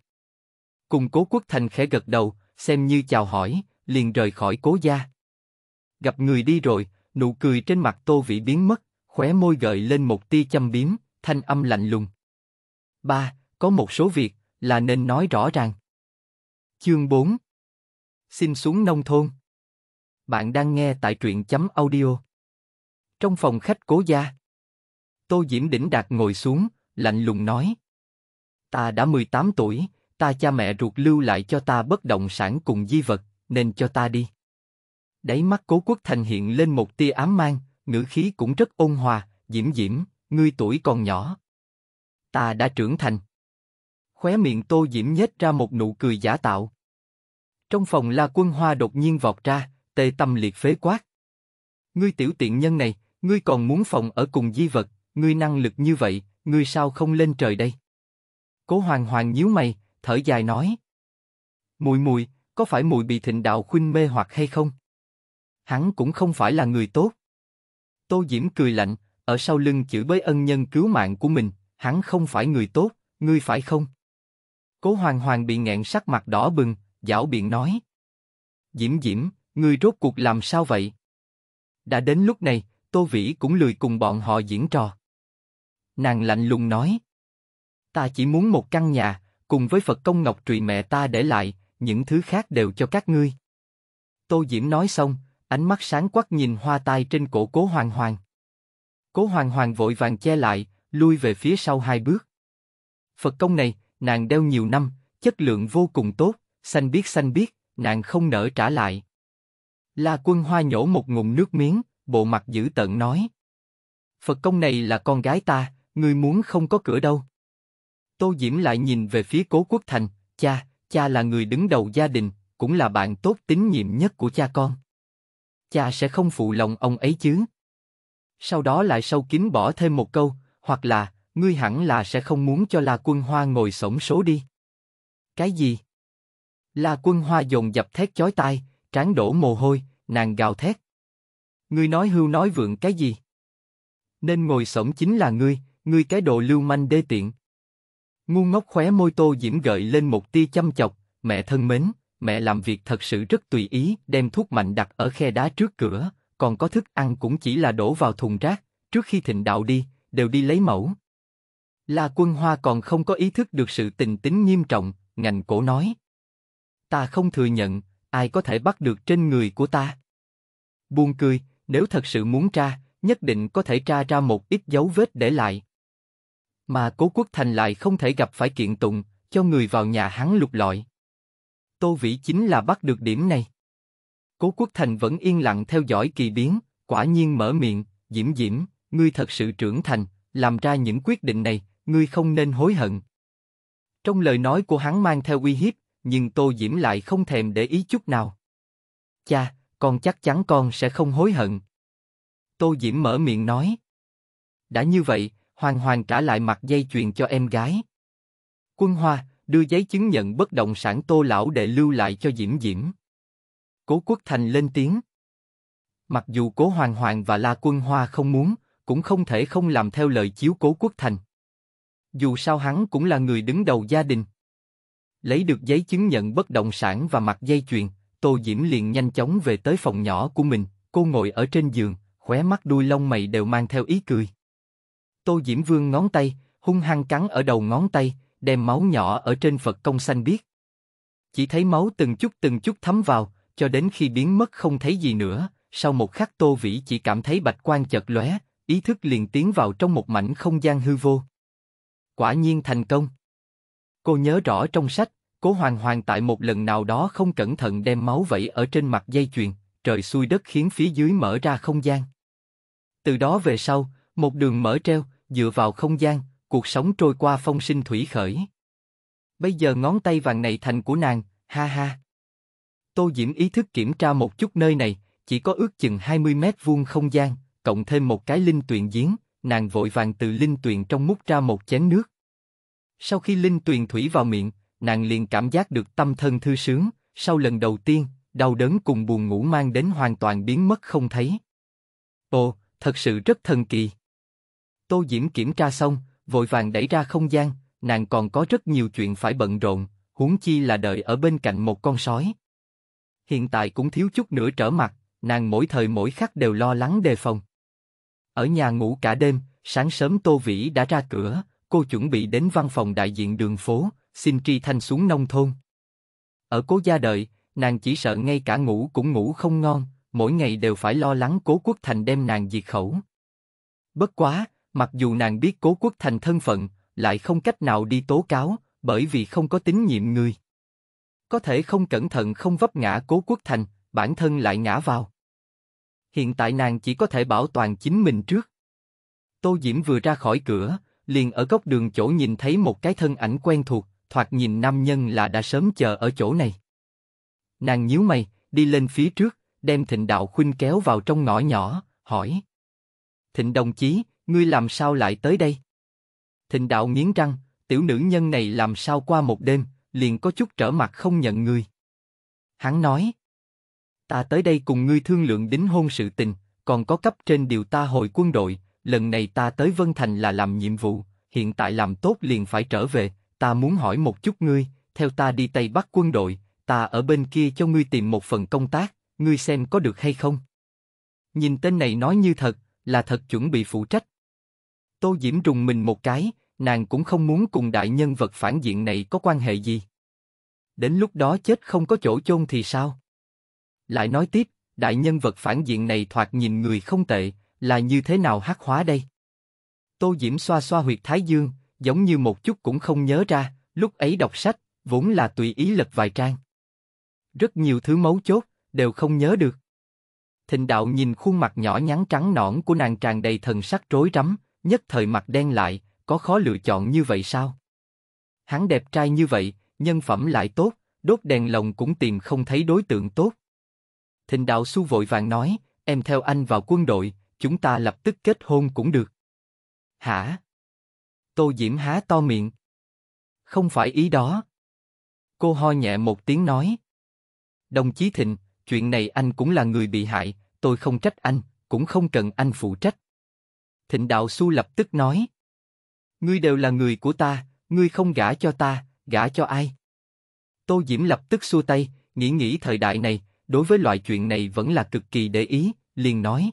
Cùng cố quốc thành khẽ gật đầu, xem như chào hỏi, liền rời khỏi cố gia. Gặp người đi rồi, nụ cười trên mặt tô vị biến mất, khóe môi gợi lên một tia châm biếm, thanh âm lạnh lùng. Ba, có một số việc, là nên nói rõ ràng. Chương 4 Xin xuống nông thôn Bạn đang nghe tại truyện chấm audio Trong phòng khách cố gia Tô Diễm Đỉnh Đạt ngồi xuống, lạnh lùng nói. Ta đã 18 tuổi, ta cha mẹ ruột lưu lại cho ta bất động sản cùng di vật, nên cho ta đi. Đáy mắt cố quốc thành hiện lên một tia ám mang, ngữ khí cũng rất ôn hòa, diễm diễm, ngươi tuổi còn nhỏ. Ta đã trưởng thành. Khóe miệng tô diễm nhếch ra một nụ cười giả tạo. Trong phòng la quân hoa đột nhiên vọt ra, tê tâm liệt phế quát. Ngươi tiểu tiện nhân này, ngươi còn muốn phòng ở cùng di vật, ngươi năng lực như vậy, ngươi sao không lên trời đây? Cố Hoàng Hoàng nhíu mày, thở dài nói. Mùi mùi, có phải mùi bị thịnh đạo khuynh mê hoặc hay không? Hắn cũng không phải là người tốt. Tô Diễm cười lạnh, ở sau lưng chữ bới ân nhân cứu mạng của mình, hắn không phải người tốt, ngươi phải không? Cố Hoàng Hoàng bị nghẹn sắc mặt đỏ bừng, giảo biện nói. Diễm Diễm, ngươi rốt cuộc làm sao vậy? Đã đến lúc này, Tô Vĩ cũng lười cùng bọn họ diễn trò. Nàng lạnh lùng nói. Ta chỉ muốn một căn nhà, cùng với Phật công ngọc trụy mẹ ta để lại, những thứ khác đều cho các ngươi. Tô Diễm nói xong, ánh mắt sáng quắc nhìn hoa tai trên cổ cố hoàng hoàng. Cố hoàng hoàng vội vàng che lại, lui về phía sau hai bước. Phật công này, nàng đeo nhiều năm, chất lượng vô cùng tốt, xanh biết xanh biết, nàng không nỡ trả lại. La quân hoa nhổ một ngụm nước miếng, bộ mặt dữ tợn nói. Phật công này là con gái ta, ngươi muốn không có cửa đâu. Tô Diễm lại nhìn về phía Cố Quốc Thành, cha, cha là người đứng đầu gia đình, cũng là bạn tốt tín nhiệm nhất của cha con. Cha sẽ không phụ lòng ông ấy chứ. Sau đó lại sâu kín bỏ thêm một câu, hoặc là, ngươi hẳn là sẽ không muốn cho La Quân Hoa ngồi sổng số đi. Cái gì? La Quân Hoa dồn dập thét chói tai, trán đổ mồ hôi, nàng gào thét. Ngươi nói hưu nói vượng cái gì? Nên ngồi sổng chính là ngươi, ngươi cái đồ lưu manh đê tiện. Ngu ngốc khóe môi tô diễm gợi lên một tia chăm chọc, mẹ thân mến, mẹ làm việc thật sự rất tùy ý, đem thuốc mạnh đặt ở khe đá trước cửa, còn có thức ăn cũng chỉ là đổ vào thùng rác, trước khi thịnh đạo đi, đều đi lấy mẫu. La quân hoa còn không có ý thức được sự tình tính nghiêm trọng, ngành cổ nói. Ta không thừa nhận, ai có thể bắt được trên người của ta. Buồn cười, nếu thật sự muốn tra, nhất định có thể tra ra một ít dấu vết để lại. Mà Cố Quốc Thành lại không thể gặp phải kiện tụng, cho người vào nhà hắn lục lọi. Tô Vĩ chính là bắt được điểm này. Cố Quốc Thành vẫn yên lặng theo dõi kỳ biến, quả nhiên mở miệng, Diễm Diễm, ngươi thật sự trưởng thành, làm ra những quyết định này, ngươi không nên hối hận. Trong lời nói của hắn mang theo uy hiếp, nhưng Tô Diễm lại không thèm để ý chút nào. Cha, con chắc chắn con sẽ không hối hận. Tô Diễm mở miệng nói. Đã như vậy, Hoàng Hoàng trả lại mặt dây chuyền cho em gái. Quân Hoa đưa giấy chứng nhận bất động sản Tô lão đệ lưu lại cho Diễm Diễm. Cố Quốc Thành lên tiếng. Mặc dù Cố Hoàng Hoàng và La Quân Hoa không muốn, cũng không thể không làm theo lời chiếu Cố Quốc Thành. Dù sao hắn cũng là người đứng đầu gia đình. Lấy được giấy chứng nhận bất động sản và mặt dây chuyền, Tô Diễm liền nhanh chóng về tới phòng nhỏ của mình. Cô ngồi ở trên giường, khóe mắt đuôi lông mày đều mang theo ý cười. Tô Diễm Vương ngón tay, hung hăng cắn ở đầu ngón tay, đem máu nhỏ ở trên Phật công xanh biết. Chỉ thấy máu từng chút từng chút thấm vào, cho đến khi biến mất không thấy gì nữa, sau một khắc Tô Vĩ chỉ cảm thấy bạch quan chợt lóe, ý thức liền tiến vào trong một mảnh không gian hư vô. Quả nhiên thành công. Cô nhớ rõ trong sách, cố hoàng hoàng tại một lần nào đó không cẩn thận đem máu vẩy ở trên mặt dây chuyền, trời xuôi đất khiến phía dưới mở ra không gian. Từ đó về sau, một đường mở treo, dựa vào không gian, cuộc sống trôi qua phong sinh thủy khởi. Bây giờ ngón tay vàng này thành của nàng, ha ha. Tô Diễm ý thức kiểm tra một chút nơi này, chỉ có ước chừng 20 mét vuông không gian, cộng thêm một cái linh tuyền giếng, nàng vội vàng từ linh tuyền trong múc ra một chén nước. Sau khi linh tuyền thủy vào miệng, nàng liền cảm giác được tâm thân thư sướng, sau lần đầu tiên, đau đớn cùng buồn ngủ mang đến hoàn toàn biến mất không thấy. Ồ, thật sự rất thần kỳ. Tô Diễm kiểm tra xong, vội vàng đẩy ra không gian, nàng còn có rất nhiều chuyện phải bận rộn, huống chi là đợi ở bên cạnh một con sói. Hiện tại cũng thiếu chút nữa trở mặt, nàng mỗi thời mỗi khắc đều lo lắng đề phòng. Ở nhà ngủ cả đêm, sáng sớm Tô Vĩ đã ra cửa, cô chuẩn bị đến văn phòng đại diện đường phố, xin Tri Thanh xuống nông thôn. Ở cố gia đợi, nàng chỉ sợ ngay cả ngủ cũng ngủ không ngon, mỗi ngày đều phải lo lắng cố quốc thành đem nàng diệt khẩu. Bất quá, Mặc dù nàng biết cố quốc thành thân phận, lại không cách nào đi tố cáo, bởi vì không có tín nhiệm người. Có thể không cẩn thận không vấp ngã cố quốc thành, bản thân lại ngã vào. Hiện tại nàng chỉ có thể bảo toàn chính mình trước. Tô Diễm vừa ra khỏi cửa, liền ở góc đường chỗ nhìn thấy một cái thân ảnh quen thuộc, thoạt nhìn nam nhân là đã sớm chờ ở chỗ này. Nàng nhíu mày, đi lên phía trước, đem Thịnh Đạo Khuynh kéo vào trong ngõ nhỏ, hỏi. Thịnh đồng chí, ngươi làm sao lại tới đây? Thịnh đạo nghiến răng, tiểu nữ nhân này làm sao qua một đêm, liền có chút trở mặt không nhận ngươi. Hắn nói, ta tới đây cùng ngươi thương lượng đính hôn sự tình, còn có cấp trên điều ta hồi quân đội, lần này ta tới Vân Thành là làm nhiệm vụ, hiện tại làm tốt liền phải trở về, ta muốn hỏi một chút ngươi, theo ta đi Tây Bắc quân đội, ta ở bên kia cho ngươi tìm một phần công tác, ngươi xem có được hay không? Nhìn tên này nói như thật, là thật chuẩn bị phụ trách, Tô Diễm rùng mình một cái, nàng cũng không muốn cùng đại nhân vật phản diện này có quan hệ gì. Đến lúc đó chết không có chỗ chôn thì sao? Lại nói tiếp, đại nhân vật phản diện này thoạt nhìn người không tệ, là như thế nào hắc hóa đây? Tô Diễm xoa xoa huyệt thái dương, giống như một chút cũng không nhớ ra, lúc ấy đọc sách, vốn là tùy ý lật vài trang. Rất nhiều thứ mấu chốt, đều không nhớ được. Thịnh đạo nhìn khuôn mặt nhỏ nhắn trắng nõn của nàng tràn đầy thần sắc rối rắm, nhất thời mặt đen lại, có khó lựa chọn như vậy sao? Hắn đẹp trai như vậy, nhân phẩm lại tốt, đốt đèn lồng cũng tìm không thấy đối tượng tốt. Thịnh đạo su vội vàng nói, em theo anh vào quân đội, chúng ta lập tức kết hôn cũng được. Hả? Tô Diễm há to miệng. Không phải ý đó. Cô ho nhẹ một tiếng nói. Đồng chí Thịnh, chuyện này anh cũng là người bị hại, tôi không trách anh, cũng không cần anh phụ trách. Thịnh Đạo Xu lập tức nói. Ngươi đều là người của ta, ngươi không gả cho ta, gả cho ai? Tô Diễm lập tức xua tay, nghĩ nghĩ thời đại này, đối với loại chuyện này vẫn là cực kỳ để ý, liền nói.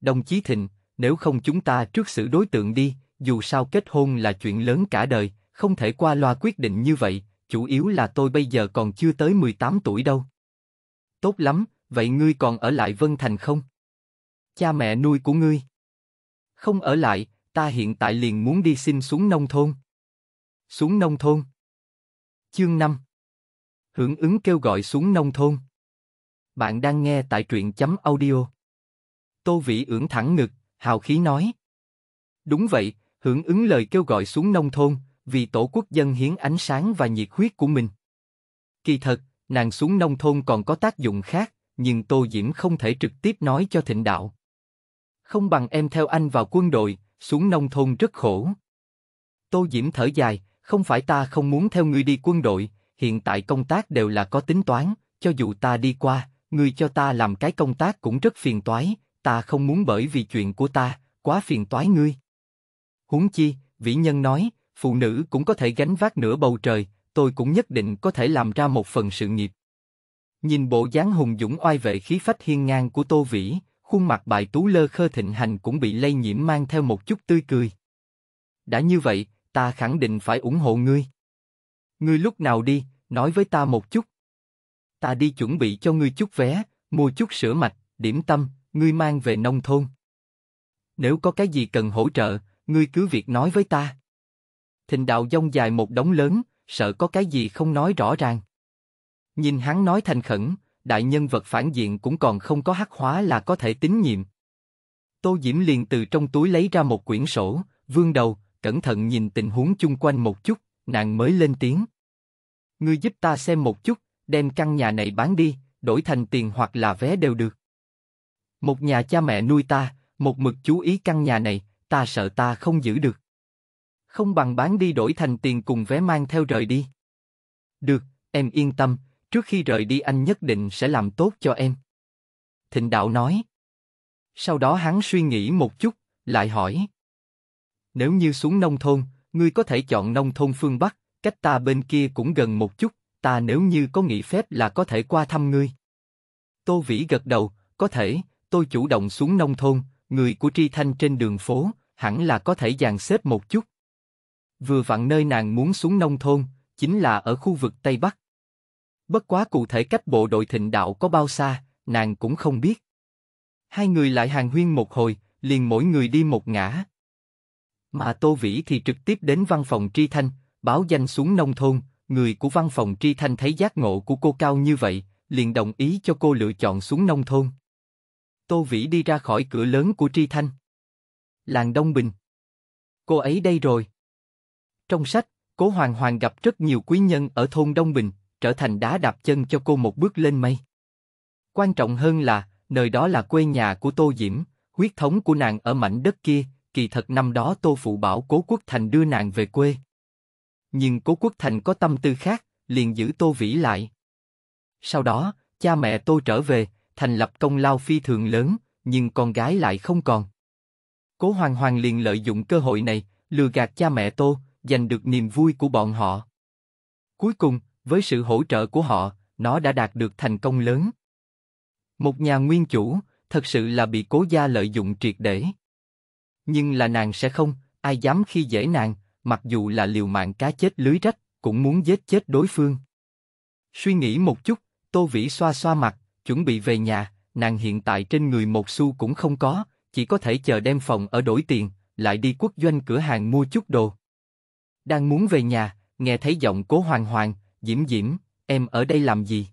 Đồng chí Thịnh, nếu không chúng ta trước xử đối tượng đi, dù sao kết hôn là chuyện lớn cả đời, không thể qua loa quyết định như vậy, chủ yếu là tôi bây giờ còn chưa tới 18 tuổi đâu. Tốt lắm, vậy ngươi còn ở lại Vân Thành không? Cha mẹ nuôi của ngươi không ở lại, ta hiện tại liền muốn đi xin xuống nông thôn. Xuống nông thôn. Chương 5 Hưởng ứng kêu gọi xuống nông thôn. Bạn đang nghe tại truyện chấm audio. Tô Vĩ ưỡn thẳng ngực, hào khí nói. Đúng vậy, hưởng ứng lời kêu gọi xuống nông thôn, vì tổ quốc dân hiến ánh sáng và nhiệt huyết của mình. Kỳ thật, nàng xuống nông thôn còn có tác dụng khác, nhưng Tô Diễm không thể trực tiếp nói cho thịnh đạo không bằng em theo anh vào quân đội, xuống nông thôn rất khổ. Tô Diễm thở dài, không phải ta không muốn theo ngươi đi quân đội, hiện tại công tác đều là có tính toán, cho dù ta đi qua, ngươi cho ta làm cái công tác cũng rất phiền toái, ta không muốn bởi vì chuyện của ta, quá phiền toái ngươi. Huống chi, vĩ nhân nói, phụ nữ cũng có thể gánh vác nửa bầu trời, tôi cũng nhất định có thể làm ra một phần sự nghiệp. Nhìn bộ dáng hùng dũng oai vệ khí phách hiên ngang của Tô Vĩ, khuôn mặt bài tú lơ khơ thịnh hành cũng bị lây nhiễm mang theo một chút tươi cười. Đã như vậy, ta khẳng định phải ủng hộ ngươi. Ngươi lúc nào đi, nói với ta một chút. Ta đi chuẩn bị cho ngươi chút vé, mua chút sữa mạch, điểm tâm, ngươi mang về nông thôn. Nếu có cái gì cần hỗ trợ, ngươi cứ việc nói với ta. Thịnh đạo dông dài một đống lớn, sợ có cái gì không nói rõ ràng. Nhìn hắn nói thành khẩn, đại nhân vật phản diện cũng còn không có hắc hóa là có thể tín nhiệm. Tô Diễm liền từ trong túi lấy ra một quyển sổ, vương đầu, cẩn thận nhìn tình huống chung quanh một chút, nàng mới lên tiếng. Ngươi giúp ta xem một chút, đem căn nhà này bán đi, đổi thành tiền hoặc là vé đều được. Một nhà cha mẹ nuôi ta, một mực chú ý căn nhà này, ta sợ ta không giữ được. Không bằng bán đi đổi thành tiền cùng vé mang theo rời đi. Được, em yên tâm, Trước khi rời đi anh nhất định sẽ làm tốt cho em. Thịnh đạo nói. Sau đó hắn suy nghĩ một chút, lại hỏi. Nếu như xuống nông thôn, ngươi có thể chọn nông thôn phương Bắc, cách ta bên kia cũng gần một chút, ta nếu như có nghỉ phép là có thể qua thăm ngươi. Tô Vĩ gật đầu, có thể, tôi chủ động xuống nông thôn, người của Tri Thanh trên đường phố, hẳn là có thể dàn xếp một chút. Vừa vặn nơi nàng muốn xuống nông thôn, chính là ở khu vực Tây Bắc, Bất quá cụ thể cách bộ đội thịnh đạo có bao xa, nàng cũng không biết. Hai người lại hàng huyên một hồi, liền mỗi người đi một ngã. Mà Tô Vĩ thì trực tiếp đến văn phòng Tri Thanh, báo danh xuống nông thôn, người của văn phòng Tri Thanh thấy giác ngộ của cô cao như vậy, liền đồng ý cho cô lựa chọn xuống nông thôn. Tô Vĩ đi ra khỏi cửa lớn của Tri Thanh. Làng Đông Bình. Cô ấy đây rồi. Trong sách, Cố Hoàng Hoàng gặp rất nhiều quý nhân ở thôn Đông Bình, trở thành đá đạp chân cho cô một bước lên mây. Quan trọng hơn là, nơi đó là quê nhà của Tô Diễm, huyết thống của nàng ở mảnh đất kia, kỳ thật năm đó Tô Phụ bảo Cố Quốc Thành đưa nàng về quê. Nhưng Cố Quốc Thành có tâm tư khác, liền giữ Tô Vĩ lại. Sau đó, cha mẹ Tô trở về, thành lập công lao phi thường lớn, nhưng con gái lại không còn. Cố Hoàng Hoàng liền lợi dụng cơ hội này, lừa gạt cha mẹ Tô, giành được niềm vui của bọn họ. Cuối cùng, với sự hỗ trợ của họ, nó đã đạt được thành công lớn. Một nhà nguyên chủ, thật sự là bị cố gia lợi dụng triệt để. Nhưng là nàng sẽ không, ai dám khi dễ nàng, mặc dù là liều mạng cá chết lưới rách, cũng muốn giết chết đối phương. Suy nghĩ một chút, Tô Vĩ xoa xoa mặt, chuẩn bị về nhà, nàng hiện tại trên người một xu cũng không có, chỉ có thể chờ đem phòng ở đổi tiền, lại đi quốc doanh cửa hàng mua chút đồ. Đang muốn về nhà, nghe thấy giọng cố hoàng hoàng, Diễm Diễm, em ở đây làm gì?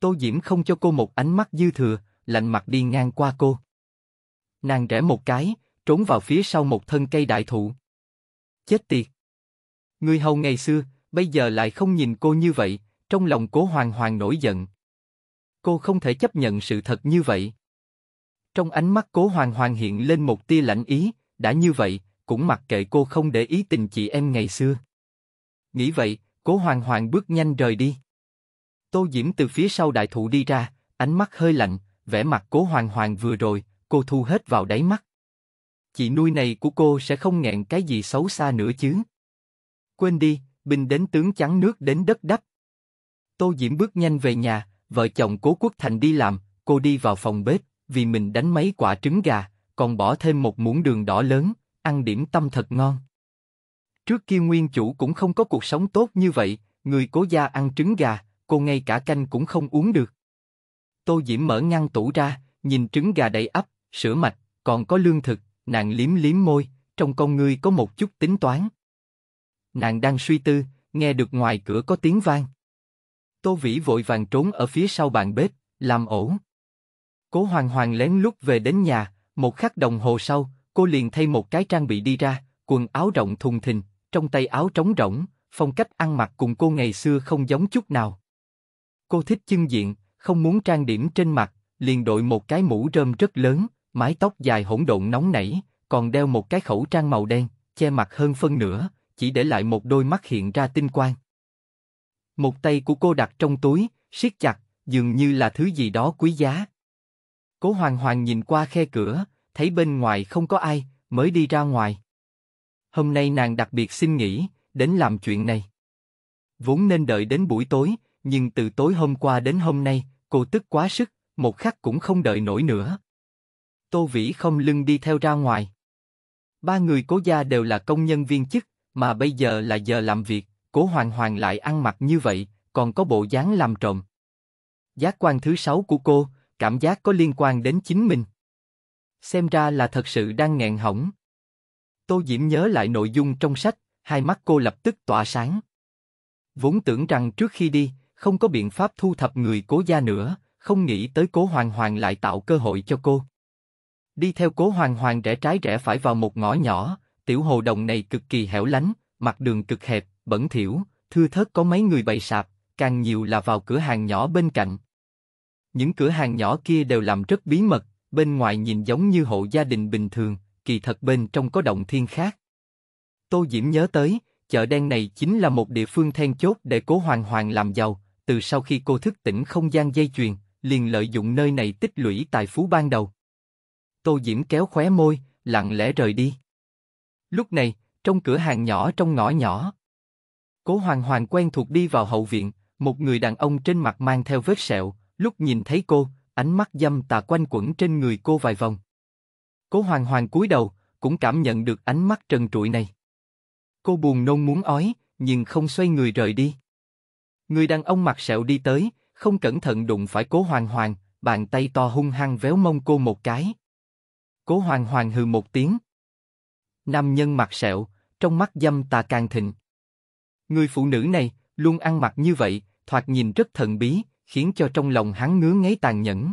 Tô Diễm không cho cô một ánh mắt dư thừa, lạnh mặt đi ngang qua cô. Nàng rẽ một cái, trốn vào phía sau một thân cây đại thụ. Chết tiệt! Người hầu ngày xưa, bây giờ lại không nhìn cô như vậy, trong lòng cố hoàng hoàng nổi giận. Cô không thể chấp nhận sự thật như vậy. Trong ánh mắt cố hoàng hoàng hiện lên một tia lạnh ý, đã như vậy, cũng mặc kệ cô không để ý tình chị em ngày xưa. Nghĩ vậy, Cố Hoàng Hoàng bước nhanh rời đi. Tô Diễm từ phía sau đại thụ đi ra, ánh mắt hơi lạnh, vẻ mặt Cố Hoàng Hoàng vừa rồi, cô thu hết vào đáy mắt. Chị nuôi này của cô sẽ không nghẹn cái gì xấu xa nữa chứ. Quên đi, binh đến tướng trắng nước đến đất đắp. Tô Diễm bước nhanh về nhà, vợ chồng Cố Quốc Thành đi làm, cô đi vào phòng bếp, vì mình đánh mấy quả trứng gà, còn bỏ thêm một muỗng đường đỏ lớn, ăn điểm tâm thật ngon. Trước kia nguyên chủ cũng không có cuộc sống tốt như vậy, người cố gia ăn trứng gà, cô ngay cả canh cũng không uống được. Tô Diễm mở ngăn tủ ra, nhìn trứng gà đầy ắp, sữa mạch, còn có lương thực, nàng liếm liếm môi, trong con ngươi có một chút tính toán. Nàng đang suy tư, nghe được ngoài cửa có tiếng vang. Tô Vĩ vội vàng trốn ở phía sau bàn bếp, làm ổn. Cố Hoàng Hoàng lén lút về đến nhà, một khắc đồng hồ sau, cô liền thay một cái trang bị đi ra, quần áo rộng thùng thình, trong tay áo trống rỗng, phong cách ăn mặc cùng cô ngày xưa không giống chút nào. Cô thích chân diện, không muốn trang điểm trên mặt, liền đội một cái mũ rơm rất lớn, mái tóc dài hỗn độn nóng nảy, còn đeo một cái khẩu trang màu đen, che mặt hơn phân nửa, chỉ để lại một đôi mắt hiện ra tinh quang. Một tay của cô đặt trong túi, siết chặt, dường như là thứ gì đó quý giá. Cố Hoàng Hoàng nhìn qua khe cửa, thấy bên ngoài không có ai, mới đi ra ngoài. Hôm nay nàng đặc biệt xin nghỉ, đến làm chuyện này. Vốn nên đợi đến buổi tối, nhưng từ tối hôm qua đến hôm nay, cô tức quá sức, một khắc cũng không đợi nổi nữa. Tô Vĩ không lưng đi theo ra ngoài. Ba người cố gia đều là công nhân viên chức, mà bây giờ là giờ làm việc, cố hoàng hoàng lại ăn mặc như vậy, còn có bộ dáng làm trộm. Giác quan thứ sáu của cô, cảm giác có liên quan đến chính mình. Xem ra là thật sự đang nghẹn hỏng. Tô Diễm nhớ lại nội dung trong sách, hai mắt cô lập tức tỏa sáng. Vốn tưởng rằng trước khi đi, không có biện pháp thu thập người cố gia nữa, không nghĩ tới cố hoàng hoàng lại tạo cơ hội cho cô. Đi theo cố hoàng hoàng rẽ trái rẽ phải vào một ngõ nhỏ, tiểu hồ đồng này cực kỳ hẻo lánh, mặt đường cực hẹp, bẩn thỉu, thưa thớt có mấy người bày sạp, càng nhiều là vào cửa hàng nhỏ bên cạnh. Những cửa hàng nhỏ kia đều làm rất bí mật, bên ngoài nhìn giống như hộ gia đình bình thường, kỳ thật bên trong có động thiên khác. Tô Diễm nhớ tới, chợ đen này chính là một địa phương then chốt để cố hoàng hoàng làm giàu, từ sau khi cô thức tỉnh không gian dây chuyền, liền lợi dụng nơi này tích lũy tài phú ban đầu. Tô Diễm kéo khóe môi, lặng lẽ rời đi. Lúc này, trong cửa hàng nhỏ trong ngõ nhỏ, Cố Hoàng Hoàng quen thuộc đi vào hậu viện, một người đàn ông trên mặt mang theo vết sẹo, lúc nhìn thấy cô, ánh mắt dâm tà quanh quẩn trên người cô vài vòng. Cố Hoàng Hoàng cúi đầu, cũng cảm nhận được ánh mắt trần trụi này. Cô buồn nôn muốn ói, nhưng không xoay người rời đi. Người đàn ông mặt sẹo đi tới, không cẩn thận đụng phải Cố Hoàng Hoàng, bàn tay to hung hăng véo mông cô một cái. Cố Hoàng Hoàng hừ một tiếng. Nam nhân mặt sẹo, trong mắt dâm tà càng thịnh. Người phụ nữ này, luôn ăn mặc như vậy, thoạt nhìn rất thần bí, khiến cho trong lòng hắn ngứa ngáy tàn nhẫn.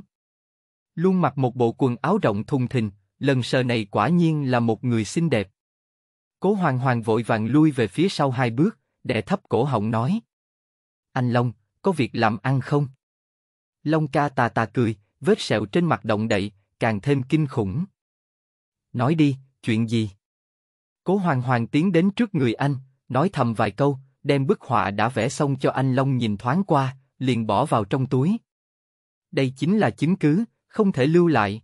Luôn mặc một bộ quần áo rộng thùng thình, lần sờ này quả nhiên là một người xinh đẹp. Cố Hoàng Hoàng vội vàng lui về phía sau hai bước, đệ thấp cổ họng nói. Anh Long, có việc làm ăn không? Long ca tà tà cười, vết sẹo trên mặt động đậy, càng thêm kinh khủng. Nói đi, chuyện gì? Cố Hoàng Hoàng tiến đến trước người anh, nói thầm vài câu, đem bức họa đã vẽ xong cho anh Long nhìn thoáng qua, liền bỏ vào trong túi. Đây chính là chứng cứ, không thể lưu lại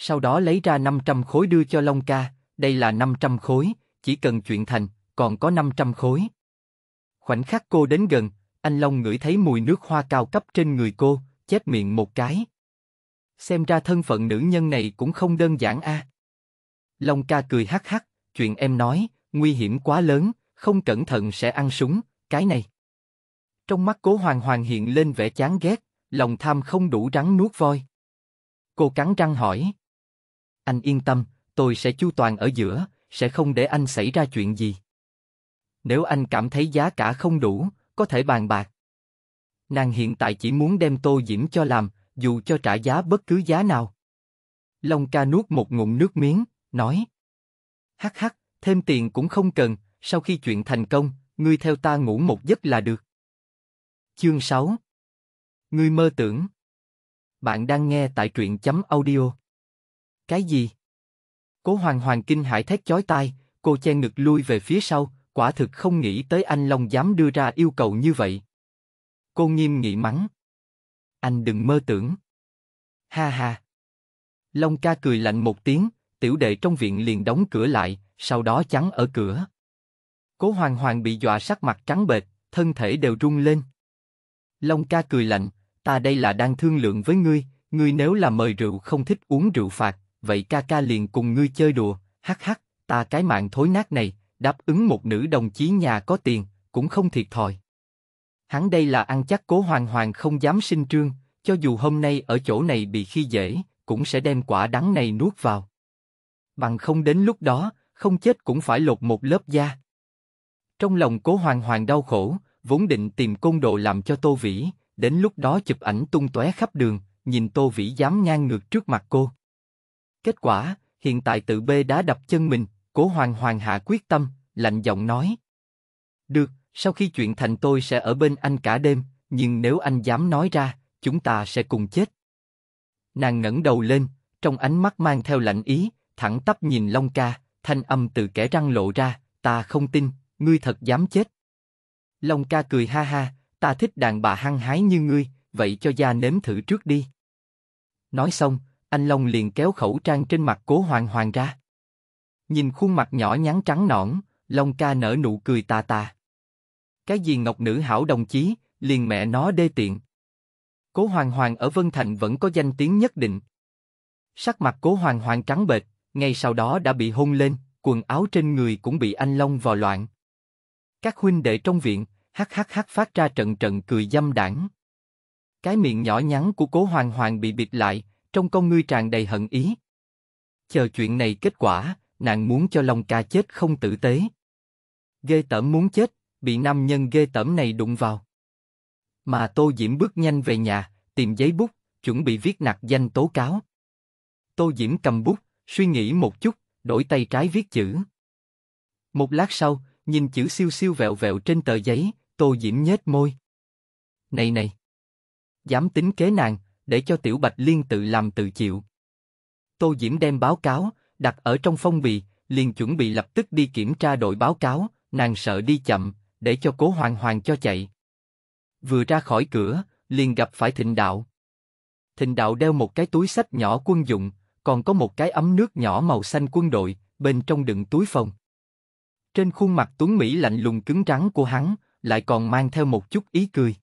sau đó lấy ra 500 khối đưa cho Long Ca, đây là 500 khối, chỉ cần chuyện thành, còn có 500 khối. Khoảnh khắc cô đến gần, anh Long ngửi thấy mùi nước hoa cao cấp trên người cô, chép miệng một cái. Xem ra thân phận nữ nhân này cũng không đơn giản a. À. Long ca cười hắc hắc, chuyện em nói, nguy hiểm quá lớn, không cẩn thận sẽ ăn súng, cái này. Trong mắt cố hoàng hoàng hiện lên vẻ chán ghét, lòng tham không đủ rắn nuốt voi. Cô cắn răng hỏi. Anh yên tâm, tôi sẽ chu toàn ở giữa, sẽ không để anh xảy ra chuyện gì. Nếu anh cảm thấy giá cả không đủ, có thể bàn bạc. Nàng hiện tại chỉ muốn đem tô diễm cho làm, dù cho trả giá bất cứ giá nào. Long ca nuốt một ngụm nước miếng, nói. Hắc hắc, thêm tiền cũng không cần, sau khi chuyện thành công, ngươi theo ta ngủ một giấc là được. Chương 6 Ngươi mơ tưởng Bạn đang nghe tại truyện chấm audio cái gì? Cố Hoàng Hoàng kinh hãi thét chói tai, cô che ngực lui về phía sau, quả thực không nghĩ tới anh Long dám đưa ra yêu cầu như vậy. Cô nghiêm nghị mắng. Anh đừng mơ tưởng. Ha ha. Long ca cười lạnh một tiếng, tiểu đệ trong viện liền đóng cửa lại, sau đó chắn ở cửa. Cố Hoàng Hoàng bị dọa sắc mặt trắng bệch, thân thể đều run lên. Long ca cười lạnh, ta đây là đang thương lượng với ngươi, ngươi nếu là mời rượu không thích uống rượu phạt, vậy ca ca liền cùng ngươi chơi đùa, hắc hắc, ta cái mạng thối nát này, đáp ứng một nữ đồng chí nhà có tiền, cũng không thiệt thòi. Hắn đây là ăn chắc cố hoàng hoàng không dám sinh trương, cho dù hôm nay ở chỗ này bị khi dễ, cũng sẽ đem quả đắng này nuốt vào. Bằng không đến lúc đó, không chết cũng phải lột một lớp da. Trong lòng cố hoàng hoàng đau khổ, vốn định tìm côn độ làm cho tô vĩ, đến lúc đó chụp ảnh tung tóe khắp đường, nhìn tô vĩ dám ngang ngược trước mặt cô. Kết quả, hiện tại tự bê đã đập chân mình, cố hoàng hoàng hạ quyết tâm, lạnh giọng nói. Được, sau khi chuyện thành tôi sẽ ở bên anh cả đêm, nhưng nếu anh dám nói ra, chúng ta sẽ cùng chết. Nàng ngẩng đầu lên, trong ánh mắt mang theo lạnh ý, thẳng tắp nhìn Long Ca, thanh âm từ kẻ răng lộ ra, ta không tin, ngươi thật dám chết. Long Ca cười ha ha, ta thích đàn bà hăng hái như ngươi, vậy cho gia nếm thử trước đi. Nói xong, anh Long liền kéo khẩu trang trên mặt cố hoàng hoàng ra. Nhìn khuôn mặt nhỏ nhắn trắng nõn, Long ca nở nụ cười tà tà. Cái gì ngọc nữ hảo đồng chí, liền mẹ nó đê tiện. Cố hoàng hoàng ở Vân Thành vẫn có danh tiếng nhất định. Sắc mặt cố hoàng hoàng trắng bệch, ngay sau đó đã bị hôn lên, quần áo trên người cũng bị anh Long vò loạn. Các huynh đệ trong viện, hắc hắc hắc phát ra trận trận cười dâm đảng. Cái miệng nhỏ nhắn của cố hoàng hoàng bị bịt lại, trong con ngươi tràn đầy hận ý. Chờ chuyện này kết quả, nàng muốn cho Long ca chết không tử tế. Ghê tởm muốn chết, bị nam nhân ghê tởm này đụng vào. Mà Tô Diễm bước nhanh về nhà, tìm giấy bút, chuẩn bị viết nặc danh tố cáo. Tô Diễm cầm bút, suy nghĩ một chút, đổi tay trái viết chữ. Một lát sau, nhìn chữ siêu siêu vẹo vẹo trên tờ giấy, Tô Diễm nhếch môi. Này này! Dám tính kế nàng, để cho Tiểu Bạch Liên tự làm tự chịu. Tô Diễm đem báo cáo, đặt ở trong phong bì, liền chuẩn bị lập tức đi kiểm tra đội báo cáo, nàng sợ đi chậm, để cho cố hoàng hoàng cho chạy. Vừa ra khỏi cửa, liền gặp phải thịnh đạo. Thịnh đạo đeo một cái túi sách nhỏ quân dụng, còn có một cái ấm nước nhỏ màu xanh quân đội, bên trong đựng túi phòng. Trên khuôn mặt Tuấn Mỹ lạnh lùng cứng rắn của hắn, lại còn mang theo một chút ý cười.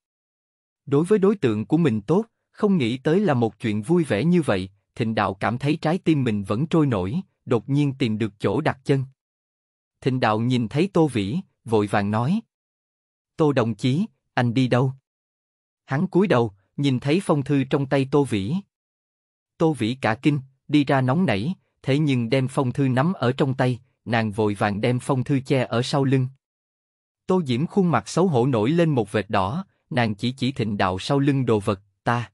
Đối với đối tượng của mình tốt, không nghĩ tới là một chuyện vui vẻ như vậy, thịnh đạo cảm thấy trái tim mình vẫn trôi nổi, đột nhiên tìm được chỗ đặt chân. Thịnh đạo nhìn thấy Tô Vĩ, vội vàng nói. Tô đồng chí, anh đi đâu? Hắn cúi đầu, nhìn thấy phong thư trong tay Tô Vĩ. Tô Vĩ cả kinh, đi ra nóng nảy, thế nhưng đem phong thư nắm ở trong tay, nàng vội vàng đem phong thư che ở sau lưng. Tô Diễm khuôn mặt xấu hổ nổi lên một vệt đỏ, nàng chỉ chỉ thịnh đạo sau lưng đồ vật, ta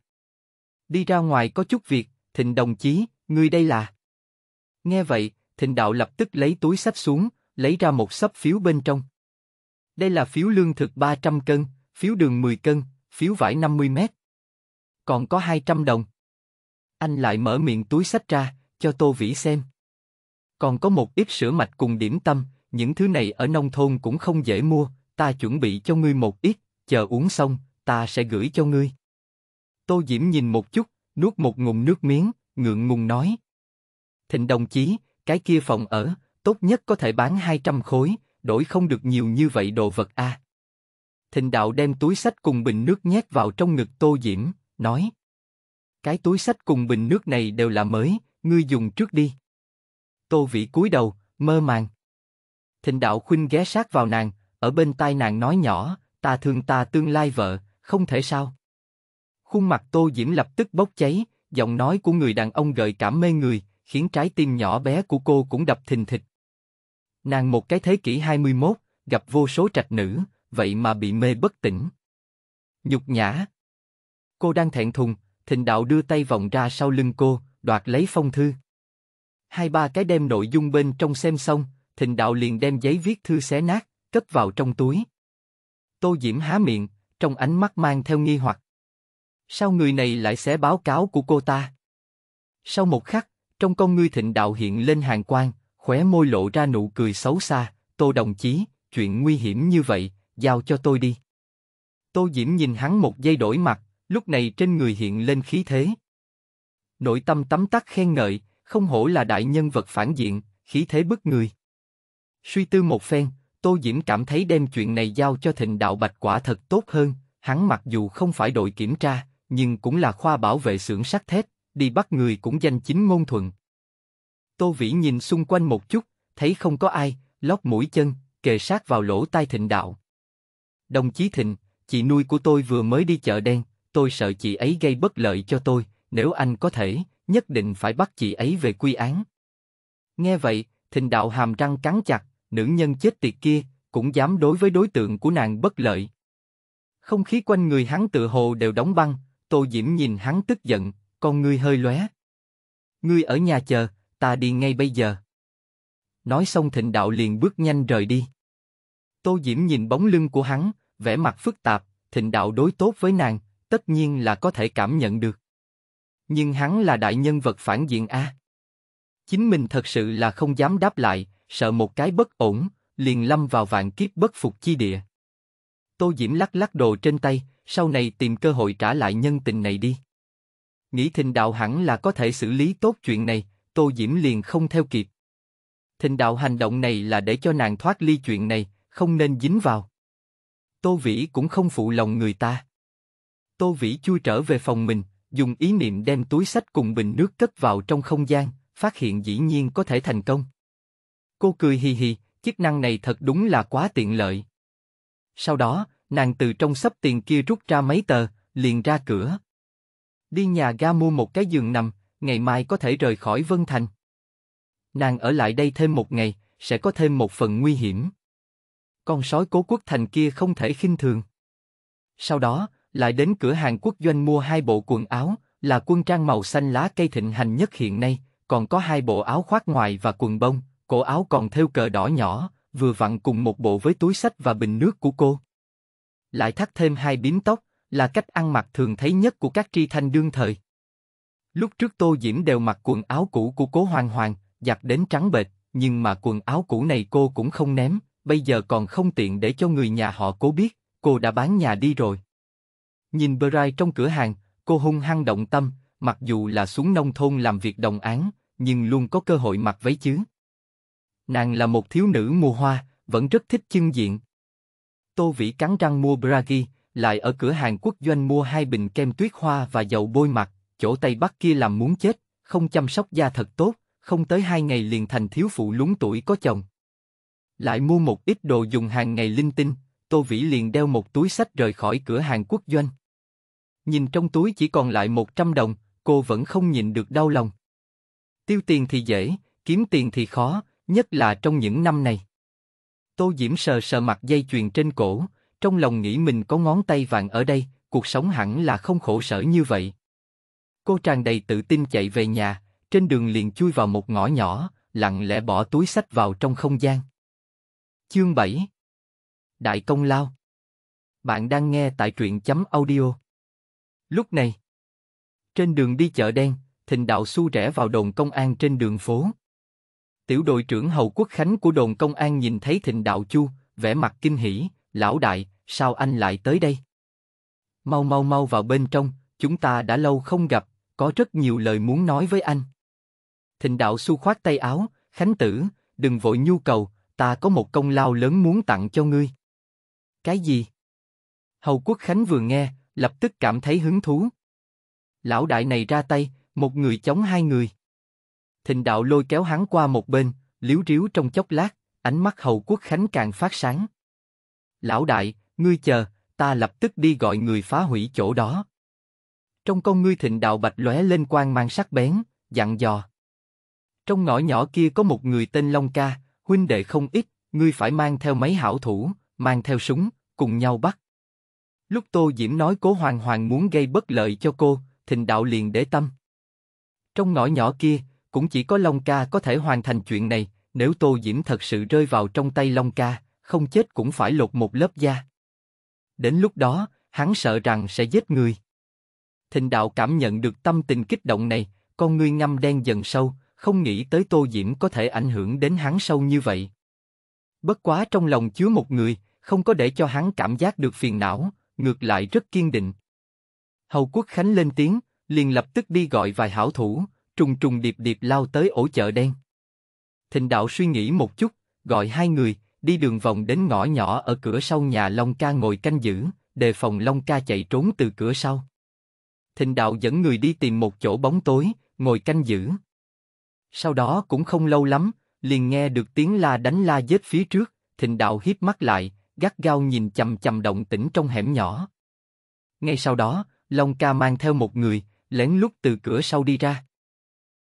đi ra ngoài có chút việc, thịnh đồng chí, người đây là. Nghe vậy, thịnh đạo lập tức lấy túi sách xuống, lấy ra một sấp phiếu bên trong. Đây là phiếu lương thực 300 cân, phiếu đường 10 cân, phiếu vải 50 mét. Còn có 200 đồng. Anh lại mở miệng túi sách ra, cho Tô Vĩ xem. Còn có một ít sữa mạch cùng điểm tâm, những thứ này ở nông thôn cũng không dễ mua, ta chuẩn bị cho ngươi một ít, chờ uống xong, ta sẽ gửi cho ngươi. Tô Diễm nhìn một chút, nuốt một ngụm nước miếng, ngượng ngùng nói. Thịnh đồng chí, cái kia phòng ở, tốt nhất có thể bán 200 khối, đổi không được nhiều như vậy đồ vật a. Thịnh đạo đem túi sách cùng bình nước nhét vào trong ngực Tô Diễm, nói. Cái túi sách cùng bình nước này đều là mới, ngươi dùng trước đi. Tô Vĩ cúi đầu, mơ màng. Thịnh đạo khuynh ghé sát vào nàng, ở bên tai nàng nói nhỏ, ta thương ta tương lai vợ, không thể sao. Khuôn mặt Tô Diễm lập tức bốc cháy, giọng nói của người đàn ông gợi cảm mê người, khiến trái tim nhỏ bé của cô cũng đập thình thịch. Nàng một cái thế kỷ 21, gặp vô số trạch nữ, vậy mà bị mê bất tỉnh. Nhục nhã. Cô đang thẹn thùng, thịnh đạo đưa tay vòng ra sau lưng cô, đoạt lấy phong thư. Hai ba cái đem nội dung bên trong xem xong, thịnh đạo liền đem giấy viết thư xé nát, cất vào trong túi. Tô Diễm há miệng, trong ánh mắt mang theo nghi hoặc. Sao người này lại xé báo cáo của cô ta? Sau một khắc, trong con ngươi thịnh đạo hiện lên hàng quang, khóe môi lộ ra nụ cười xấu xa, tô đồng chí, chuyện nguy hiểm như vậy, giao cho tôi đi. Tô Diễm nhìn hắn một giây đổi mặt, lúc này trên người hiện lên khí thế. Nội tâm tắm tắt khen ngợi, không hổ là đại nhân vật phản diện, khí thế bức người. Suy tư một phen, Tô Diễm cảm thấy đem chuyện này giao cho thịnh đạo bạch quả thật tốt hơn, hắn mặc dù không phải đội kiểm tra, nhưng cũng là khoa bảo vệ xưởng sắt thép, đi bắt người cũng danh chính ngôn thuận. Tô Vĩ nhìn xung quanh một chút, thấy không có ai, lóc mũi chân, kề sát vào lỗ tai Thịnh Đạo. Đồng chí Thịnh, chị nuôi của tôi vừa mới đi chợ đen, tôi sợ chị ấy gây bất lợi cho tôi, nếu anh có thể, nhất định phải bắt chị ấy về quy án. Nghe vậy, Thịnh Đạo hàm răng cắn chặt, nữ nhân chết tiệt kia, cũng dám đối với đối tượng của nàng bất lợi. Không khí quanh người hắn tự hồ đều đóng băng, Tô Diễm nhìn hắn tức giận, con ngươi hơi lóe. Ngươi ở nhà chờ, ta đi ngay bây giờ. Nói xong thịnh đạo liền bước nhanh rời đi. Tô Diễm nhìn bóng lưng của hắn, vẻ mặt phức tạp, thịnh đạo đối tốt với nàng, tất nhiên là có thể cảm nhận được. Nhưng hắn là đại nhân vật phản diện A. Chính mình thật sự là không dám đáp lại, sợ một cái bất ổn, liền lâm vào vạn kiếp bất phục chi địa. Tô Diễm lắc lắc đồ trên tay, sau này tìm cơ hội trả lại nhân tình này đi. Nghĩ thịnh đạo hẳn là có thể xử lý tốt chuyện này, Tô Diễm liền không theo kịp. Thịnh đạo hành động này là để cho nàng thoát ly chuyện này, không nên dính vào. Tô Vĩ cũng không phụ lòng người ta. Tô Vĩ chui trở về phòng mình, dùng ý niệm đem túi sách cùng bình nước cất vào trong không gian, phát hiện dĩ nhiên có thể thành công. Cô cười hì hì, chức năng này thật đúng là quá tiện lợi. Sau đó, Nàng từ trong sắp tiền kia rút ra mấy tờ, liền ra cửa. Đi nhà ga mua một cái giường nằm, ngày mai có thể rời khỏi Vân Thành. Nàng ở lại đây thêm một ngày, sẽ có thêm một phần nguy hiểm. Con sói cố quốc thành kia không thể khinh thường. Sau đó, lại đến cửa hàng quốc doanh mua hai bộ quần áo, là quân trang màu xanh lá cây thịnh hành nhất hiện nay, còn có hai bộ áo khoác ngoài và quần bông, cổ áo còn thêu cờ đỏ nhỏ, vừa vặn cùng một bộ với túi sách và bình nước của cô lại thắt thêm hai bím tóc, là cách ăn mặc thường thấy nhất của các tri thanh đương thời. Lúc trước Tô Diễm đều mặc quần áo cũ của Cố Hoàng Hoàng, giặt đến trắng bệch, nhưng mà quần áo cũ này cô cũng không ném, bây giờ còn không tiện để cho người nhà họ Cố biết, cô đã bán nhà đi rồi. Nhìn Brai trong cửa hàng, cô hung hăng động tâm, mặc dù là xuống nông thôn làm việc đồng án, nhưng luôn có cơ hội mặc váy chứ. Nàng là một thiếu nữ mùa hoa, vẫn rất thích chân diện. Tô Vĩ cắn răng mua Bragi, lại ở cửa hàng quốc doanh mua hai bình kem tuyết hoa và dầu bôi mặt, chỗ Tây Bắc kia làm muốn chết, không chăm sóc da thật tốt, không tới hai ngày liền thành thiếu phụ lúng tuổi có chồng. Lại mua một ít đồ dùng hàng ngày linh tinh, Tô Vĩ liền đeo một túi sách rời khỏi cửa hàng quốc doanh. Nhìn trong túi chỉ còn lại 100 đồng, cô vẫn không nhìn được đau lòng. Tiêu tiền thì dễ, kiếm tiền thì khó, nhất là trong những năm này. Tô Diễm sờ sờ mặt dây chuyền trên cổ, trong lòng nghĩ mình có ngón tay vàng ở đây, cuộc sống hẳn là không khổ sở như vậy. Cô tràn đầy tự tin chạy về nhà, trên đường liền chui vào một ngõ nhỏ, lặng lẽ bỏ túi sách vào trong không gian. Chương bảy Đại công lao Bạn đang nghe tại truyện chấm audio. Lúc này, trên đường đi chợ đen, Thịnh Đạo Xu rẽ vào đồn công an trên đường phố. Tiểu đội trưởng Hầu Quốc Khánh của đồn công an nhìn thấy Thịnh Đạo Chu, vẻ mặt kinh hỉ, lão đại, sao anh lại tới đây? Mau mau mau vào bên trong, chúng ta đã lâu không gặp, có rất nhiều lời muốn nói với anh. Thịnh Đạo Xu khoát tay áo, Khánh tử, đừng vội nhu cầu, ta có một công lao lớn muốn tặng cho ngươi. Cái gì? Hầu Quốc Khánh vừa nghe, lập tức cảm thấy hứng thú. Lão đại này ra tay, một người chống hai người. Thịnh đạo lôi kéo hắn qua một bên, liếu riếu trong chốc lát, ánh mắt hầu quốc khánh càng phát sáng. Lão đại, ngươi chờ, ta lập tức đi gọi người phá hủy chỗ đó. Trong con ngươi thịnh đạo bạch lóe lên quang mang sắc bén, dặn dò. Trong ngõ nhỏ kia có một người tên Long Ca, huynh đệ không ít, ngươi phải mang theo mấy hảo thủ, mang theo súng, cùng nhau bắt. Lúc Tô Diễm nói cố hoàng hoàng muốn gây bất lợi cho cô, thịnh đạo liền để tâm. Trong ngõ nhỏ kia, cũng chỉ có Long Ca có thể hoàn thành chuyện này, nếu Tô Diễm thật sự rơi vào trong tay Long Ca, không chết cũng phải lột một lớp da. Đến lúc đó, hắn sợ rằng sẽ giết người. Thịnh đạo cảm nhận được tâm tình kích động này, con ngươi ngâm đen dần sâu, không nghĩ tới Tô Diễm có thể ảnh hưởng đến hắn sâu như vậy. Bất quá trong lòng chứa một người, không có để cho hắn cảm giác được phiền não, ngược lại rất kiên định. Hầu Quốc Khánh lên tiếng, liền lập tức đi gọi vài hảo thủ, trùng trùng điệp điệp lao tới ổ chợ đen. Thịnh đạo suy nghĩ một chút, gọi hai người, đi đường vòng đến ngõ nhỏ ở cửa sau nhà Long Ca ngồi canh giữ, đề phòng Long Ca chạy trốn từ cửa sau. Thịnh đạo dẫn người đi tìm một chỗ bóng tối, ngồi canh giữ. Sau đó cũng không lâu lắm, liền nghe được tiếng la đánh la dết phía trước, thịnh đạo hiếp mắt lại, gắt gao nhìn chầm chầm động tĩnh trong hẻm nhỏ. Ngay sau đó, Long Ca mang theo một người, lén lút từ cửa sau đi ra.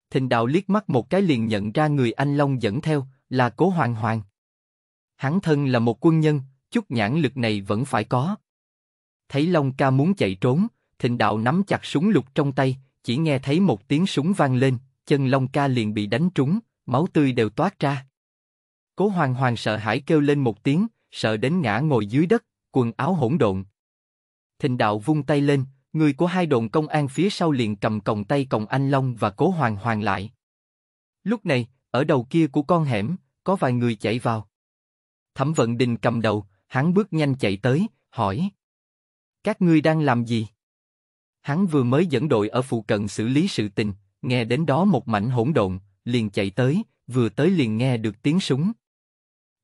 Thịnh đạo liếc mắt một cái liền nhận ra người anh Long dẫn theo là Cố Hoàng Hoàng. Hắn thân là một quân nhân, chút nhãn lực này vẫn phải có. Thấy Long ca muốn chạy trốn, thịnh đạo nắm chặt súng lục trong tay, chỉ nghe thấy một tiếng súng vang lên, chân Long ca liền bị đánh trúng, máu tươi đều toát ra. Cố Hoàng Hoàng sợ hãi kêu lên một tiếng, sợ đến ngã ngồi dưới đất, quần áo hỗn độn. Thịnh đạo vung tay lên, Người của hai đồn công an phía sau liền cầm còng tay còng anh Long và cố hoàng hoàng lại. Lúc này, ở đầu kia của con hẻm, có vài người chạy vào. Thẩm Vận Đình cầm đầu, hắn bước nhanh chạy tới, hỏi. Các ngươi đang làm gì? Hắn vừa mới dẫn đội ở phụ cận xử lý sự tình, nghe đến đó một mảnh hỗn độn, liền chạy tới, vừa tới liền nghe được tiếng súng.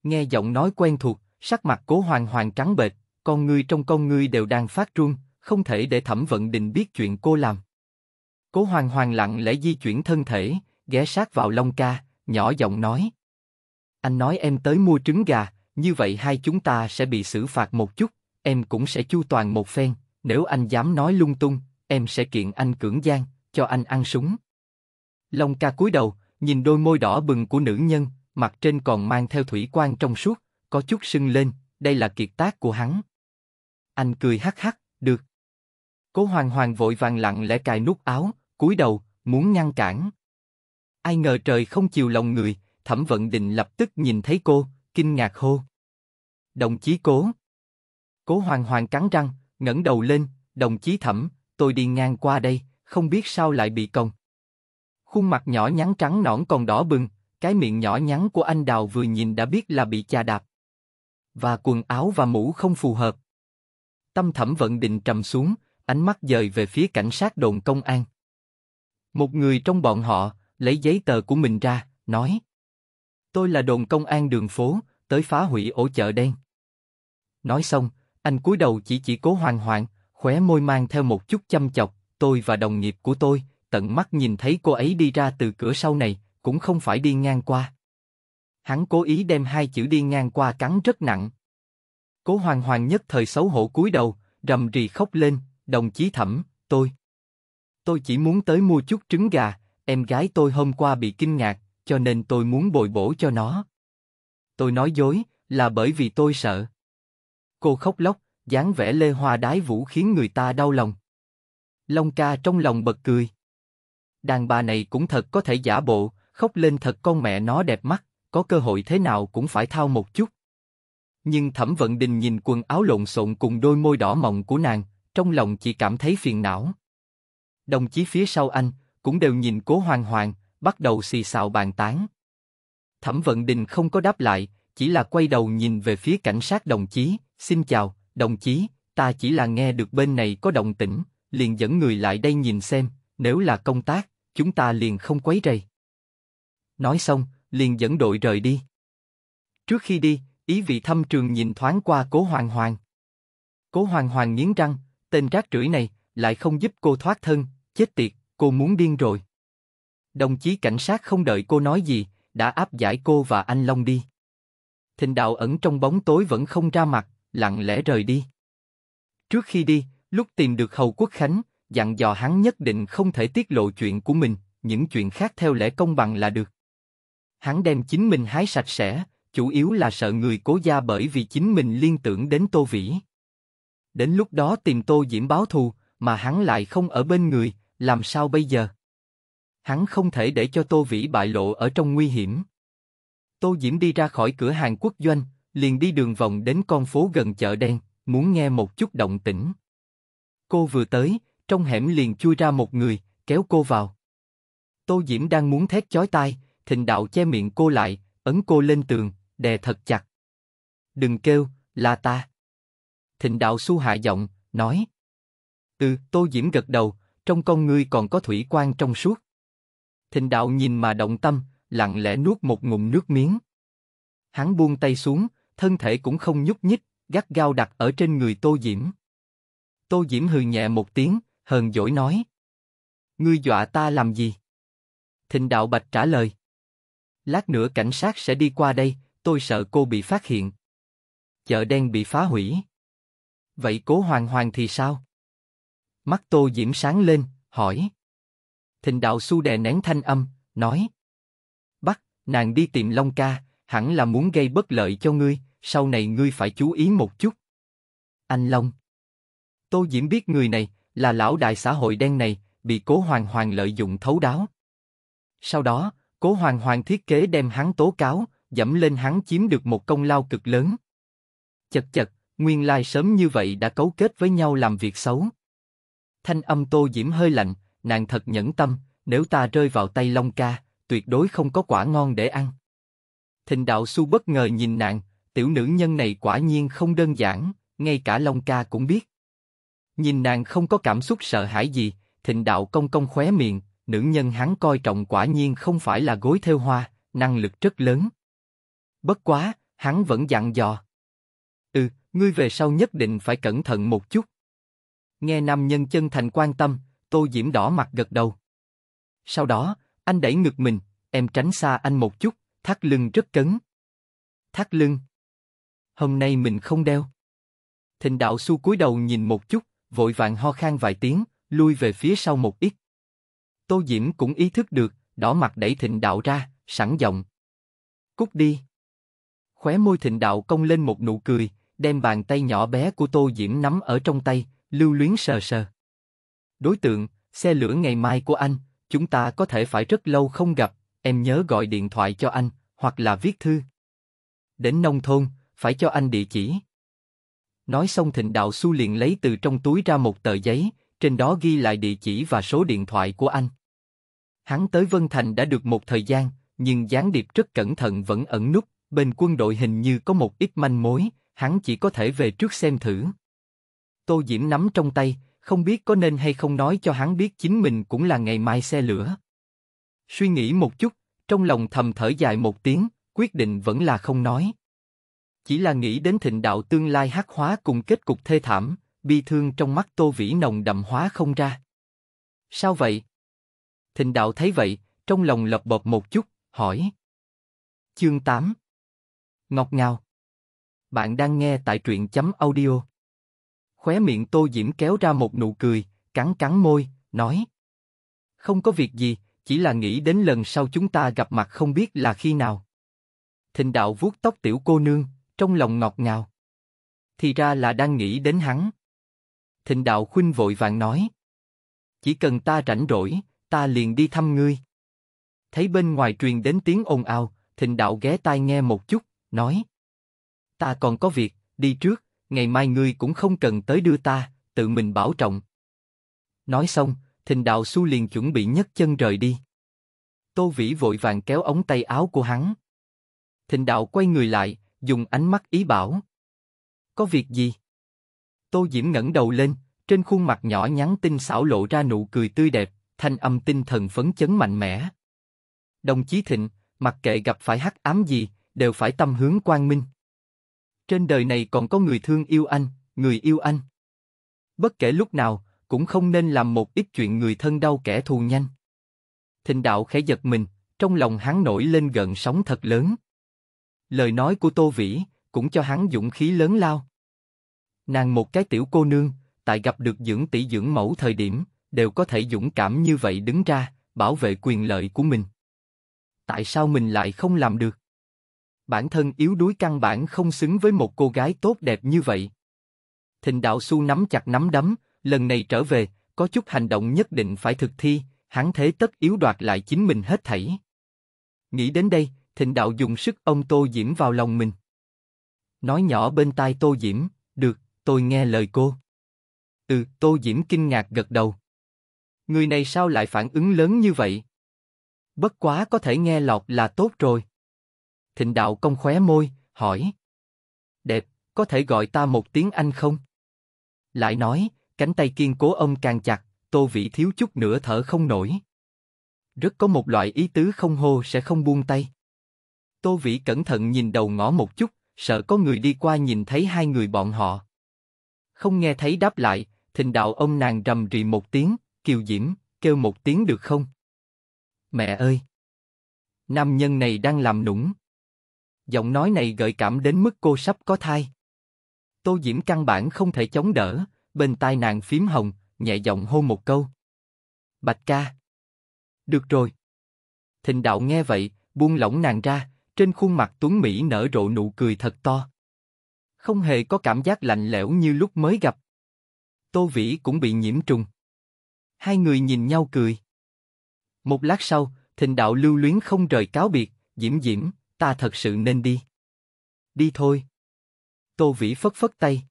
Nghe giọng nói quen thuộc, sắc mặt cố hoàng hoàng trắng bệch, con ngươi trong con ngươi đều đang phát run, không thể để Thẩm Vận Đình biết chuyện cô làm. Cố Hoàng Hoàng lặng lẽ di chuyển thân thể, ghé sát vào Long Ca, nhỏ giọng nói. Anh nói em tới mua trứng gà, như vậy hai chúng ta sẽ bị xử phạt một chút, em cũng sẽ chu toàn một phen, nếu anh dám nói lung tung, em sẽ kiện anh cưỡng gian, cho anh ăn súng. Long Ca cúi đầu, nhìn đôi môi đỏ bừng của nữ nhân, mặt trên còn mang theo thủy quan trong suốt, có chút sưng lên, đây là kiệt tác của hắn. Anh cười hắc hắc, được. Cố Hoàng Hoàng vội vàng lặng lẽ cài nút áo, cúi đầu, muốn ngăn cản. Ai ngờ trời không chiều lòng người, Thẩm Vận Định lập tức nhìn thấy cô, kinh ngạc hô. Đồng chí Cố. Cố Hoàng Hoàng cắn răng, ngẩng đầu lên, đồng chí Thẩm, tôi đi ngang qua đây, không biết sao lại bị còng. Khuôn mặt nhỏ nhắn trắng nõn còn đỏ bừng, cái miệng nhỏ nhắn của anh Đào vừa nhìn đã biết là bị chà đạp. Và quần áo và mũ không phù hợp. Tâm Thẩm Vận Định trầm xuống, ánh mắt dời về phía cảnh sát đồn công an. Một người trong bọn họ lấy giấy tờ của mình ra, nói: Tôi là đồn công an đường phố, tới phá hủy ổ chợ đen. Nói xong, anh cúi đầu chỉ chỉ cố hoàng hoàng, khóe môi mang theo một chút chăm chọc. Tôi và đồng nghiệp của tôi tận mắt nhìn thấy cô ấy đi ra từ cửa sau này, cũng không phải đi ngang qua. Hắn cố ý đem hai chữ đi ngang qua cắn rất nặng. Cố Hoàng Hoàng nhất thời xấu hổ cúi đầu, rầm rì khóc lên, Đồng chí Thẩm, tôi. Tôi chỉ muốn tới mua chút trứng gà, em gái tôi hôm qua bị kinh ngạc, cho nên tôi muốn bồi bổ cho nó. Tôi nói dối, là bởi vì tôi sợ. Cô khóc lóc, dáng vẻ lê hoa đái vũ khiến người ta đau lòng. Long ca trong lòng bật cười. Đàn bà này cũng thật có thể giả bộ, khóc lên thật con mẹ nó đẹp mắt, có cơ hội thế nào cũng phải thao một chút. Nhưng Thẩm Vận Đình nhìn quần áo lộn xộn cùng đôi môi đỏ mọng của nàng, trong lòng chỉ cảm thấy phiền não. Đồng chí phía sau anh cũng đều nhìn Cố Hoàng Hoàng, bắt đầu xì xào bàn tán. Thẩm Vận Đình không có đáp lại, chỉ là quay đầu nhìn về phía cảnh sát đồng chí, xin chào, đồng chí, ta chỉ là nghe được bên này có động tĩnh, liền dẫn người lại đây nhìn xem, nếu là công tác, chúng ta liền không quấy rầy. Nói xong, liền dẫn đội rời đi. Trước khi đi, ý vị thâm trường nhìn thoáng qua cố hoàng hoàng. Cố hoàng hoàng nghiến răng, tên rác rưởi này, lại không giúp cô thoát thân, chết tiệt, cô muốn điên rồi. Đồng chí cảnh sát không đợi cô nói gì, đã áp giải cô và anh Long đi. Thịnh đạo ẩn trong bóng tối vẫn không ra mặt, lặng lẽ rời đi. Trước khi đi, lúc tìm được Hầu Quốc Khánh, dặn dò hắn nhất định không thể tiết lộ chuyện của mình, những chuyện khác theo lẽ công bằng là được. Hắn đem chính mình hái sạch sẽ, chủ yếu là sợ người cố gia bởi vì chính mình liên tưởng đến Tô Vĩ đến lúc đó tìm Tô Diễm báo thù, mà hắn lại không ở bên người, làm sao bây giờ? Hắn không thể để cho Tô Vĩ bại lộ ở trong nguy hiểm. Tô Diễm đi ra khỏi cửa hàng quốc doanh, liền đi đường vòng đến con phố gần chợ đen, muốn nghe một chút động tĩnh. Cô vừa tới, trong hẻm liền chui ra một người, kéo cô vào. Tô Diễm đang muốn thét chói tai, thịnh đạo che miệng cô lại, ấn cô lên tường, đè thật chặt. Đừng kêu, là ta. Thịnh đạo su hạ giọng, nói. Ừ, Tô Diễm gật đầu, trong con ngươi còn có thủy quan trong suốt. Thịnh đạo nhìn mà động tâm, lặng lẽ nuốt một ngụm nước miếng. Hắn buông tay xuống, thân thể cũng không nhúc nhích, gắt gao đặt ở trên người Tô Diễm. Tô Diễm hừ nhẹ một tiếng, hờn dỗi nói. Ngươi dọa ta làm gì? Thịnh đạo bạch trả lời. Lát nữa cảnh sát sẽ đi qua đây, tôi sợ cô bị phát hiện. Chợ đen bị phá hủy vậy cố hoàng hoàng thì sao? Mắt tô diễm sáng lên, hỏi. Thịnh đạo su đè nén thanh âm, nói. Bắt, nàng đi tìm Long ca, hẳn là muốn gây bất lợi cho ngươi, sau này ngươi phải chú ý một chút. Anh Long. Tô Diễm biết người này là lão đại xã hội đen này, bị Cố Hoàng Hoàng lợi dụng thấu đáo. Sau đó, Cố Hoàng Hoàng thiết kế đem hắn tố cáo, dẫm lên hắn chiếm được một công lao cực lớn. Chật chật, Nguyên lai sớm như vậy đã cấu kết với nhau làm việc xấu. Thanh âm tô diễm hơi lạnh, nàng thật nhẫn tâm, nếu ta rơi vào tay Long ca, tuyệt đối không có quả ngon để ăn. Thịnh đạo su bất ngờ nhìn nàng, tiểu nữ nhân này quả nhiên không đơn giản, ngay cả Long ca cũng biết. Nhìn nàng không có cảm xúc sợ hãi gì, thịnh đạo công công khóe miệng, nữ nhân hắn coi trọng quả nhiên không phải là gối theo hoa, năng lực rất lớn. Bất quá, hắn vẫn dặn dò ngươi về sau nhất định phải cẩn thận một chút. Nghe nam nhân chân thành quan tâm, Tô Diễm đỏ mặt gật đầu. Sau đó, anh đẩy ngực mình, em tránh xa anh một chút, thắt lưng rất cấn. Thắt lưng. Hôm nay mình không đeo. Thịnh đạo su cúi đầu nhìn một chút, vội vàng ho khan vài tiếng, lui về phía sau một ít. Tô Diễm cũng ý thức được, đỏ mặt đẩy thịnh đạo ra, sẵn giọng. Cút đi. Khóe môi thịnh đạo cong lên một nụ cười, đem bàn tay nhỏ bé của Tô Diễm nắm ở trong tay, lưu luyến sờ sờ. Đối tượng, xe lửa ngày mai của anh, chúng ta có thể phải rất lâu không gặp, em nhớ gọi điện thoại cho anh, hoặc là viết thư. Đến nông thôn, phải cho anh địa chỉ. Nói xong thịnh đạo su liền lấy từ trong túi ra một tờ giấy, trên đó ghi lại địa chỉ và số điện thoại của anh. Hắn tới Vân Thành đã được một thời gian, nhưng gián điệp rất cẩn thận vẫn ẩn nút bên quân đội hình như có một ít manh mối, hắn chỉ có thể về trước xem thử. Tô Diễm nắm trong tay, không biết có nên hay không nói cho hắn biết chính mình cũng là ngày mai xe lửa. Suy nghĩ một chút, trong lòng thầm thở dài một tiếng, quyết định vẫn là không nói. Chỉ là nghĩ đến thịnh đạo tương lai hắc hóa cùng kết cục thê thảm, bi thương trong mắt Tô Vĩ nồng đậm hóa không ra. Sao vậy? Thịnh đạo thấy vậy, trong lòng lập bột một chút, hỏi. Chương 8 Ngọc ngào bạn đang nghe tại truyện chấm audio. Khóe miệng Tô Diễm kéo ra một nụ cười, cắn cắn môi, nói. Không có việc gì, chỉ là nghĩ đến lần sau chúng ta gặp mặt không biết là khi nào. Thịnh đạo vuốt tóc tiểu cô nương, trong lòng ngọt ngào. Thì ra là đang nghĩ đến hắn. Thịnh đạo khuynh vội vàng nói. Chỉ cần ta rảnh rỗi, ta liền đi thăm ngươi. Thấy bên ngoài truyền đến tiếng ồn ào, thịnh đạo ghé tai nghe một chút, nói ta còn có việc, đi trước, ngày mai ngươi cũng không cần tới đưa ta, tự mình bảo trọng. Nói xong, thình đạo su liền chuẩn bị nhấc chân rời đi. Tô Vĩ vội vàng kéo ống tay áo của hắn. thịnh đạo quay người lại, dùng ánh mắt ý bảo. Có việc gì? Tô Diễm ngẩng đầu lên, trên khuôn mặt nhỏ nhắn tinh xảo lộ ra nụ cười tươi đẹp, thanh âm tinh thần phấn chấn mạnh mẽ. Đồng chí Thịnh, mặc kệ gặp phải hắc ám gì, đều phải tâm hướng quang minh trên đời này còn có người thương yêu anh, người yêu anh. Bất kể lúc nào, cũng không nên làm một ít chuyện người thân đau kẻ thù nhanh. Thịnh đạo khẽ giật mình, trong lòng hắn nổi lên gợn sóng thật lớn. Lời nói của Tô Vĩ cũng cho hắn dũng khí lớn lao. Nàng một cái tiểu cô nương, tại gặp được dưỡng tỷ dưỡng mẫu thời điểm, đều có thể dũng cảm như vậy đứng ra, bảo vệ quyền lợi của mình. Tại sao mình lại không làm được? bản thân yếu đuối căn bản không xứng với một cô gái tốt đẹp như vậy. Thịnh đạo su nắm chặt nắm đấm, lần này trở về, có chút hành động nhất định phải thực thi, hắn thế tất yếu đoạt lại chính mình hết thảy. Nghĩ đến đây, thịnh đạo dùng sức ông Tô Diễm vào lòng mình. Nói nhỏ bên tai Tô Diễm, được, tôi nghe lời cô. Ừ, Tô Diễm kinh ngạc gật đầu. Người này sao lại phản ứng lớn như vậy? Bất quá có thể nghe lọt là tốt rồi. Thịnh đạo công khóe môi, hỏi. Đẹp, có thể gọi ta một tiếng Anh không? Lại nói, cánh tay kiên cố ông càng chặt, tô vĩ thiếu chút nữa thở không nổi. Rất có một loại ý tứ không hô sẽ không buông tay. Tô vĩ cẩn thận nhìn đầu ngõ một chút, sợ có người đi qua nhìn thấy hai người bọn họ. Không nghe thấy đáp lại, thịnh đạo ông nàng rầm rì một tiếng, kiều diễm, kêu một tiếng được không? Mẹ ơi! Nam nhân này đang làm nũng. Giọng nói này gợi cảm đến mức cô sắp có thai. Tô Diễm căn bản không thể chống đỡ, bên tai nàng phím hồng, nhẹ giọng hô một câu. Bạch ca. Được rồi. Thịnh đạo nghe vậy, buông lỏng nàng ra, trên khuôn mặt Tuấn Mỹ nở rộ nụ cười thật to. Không hề có cảm giác lạnh lẽo như lúc mới gặp. Tô Vĩ cũng bị nhiễm trùng. Hai người nhìn nhau cười. Một lát sau, thịnh đạo lưu luyến không rời cáo biệt, diễm diễm, ta thật sự nên đi. Đi thôi. Tô Vĩ phất phất tay.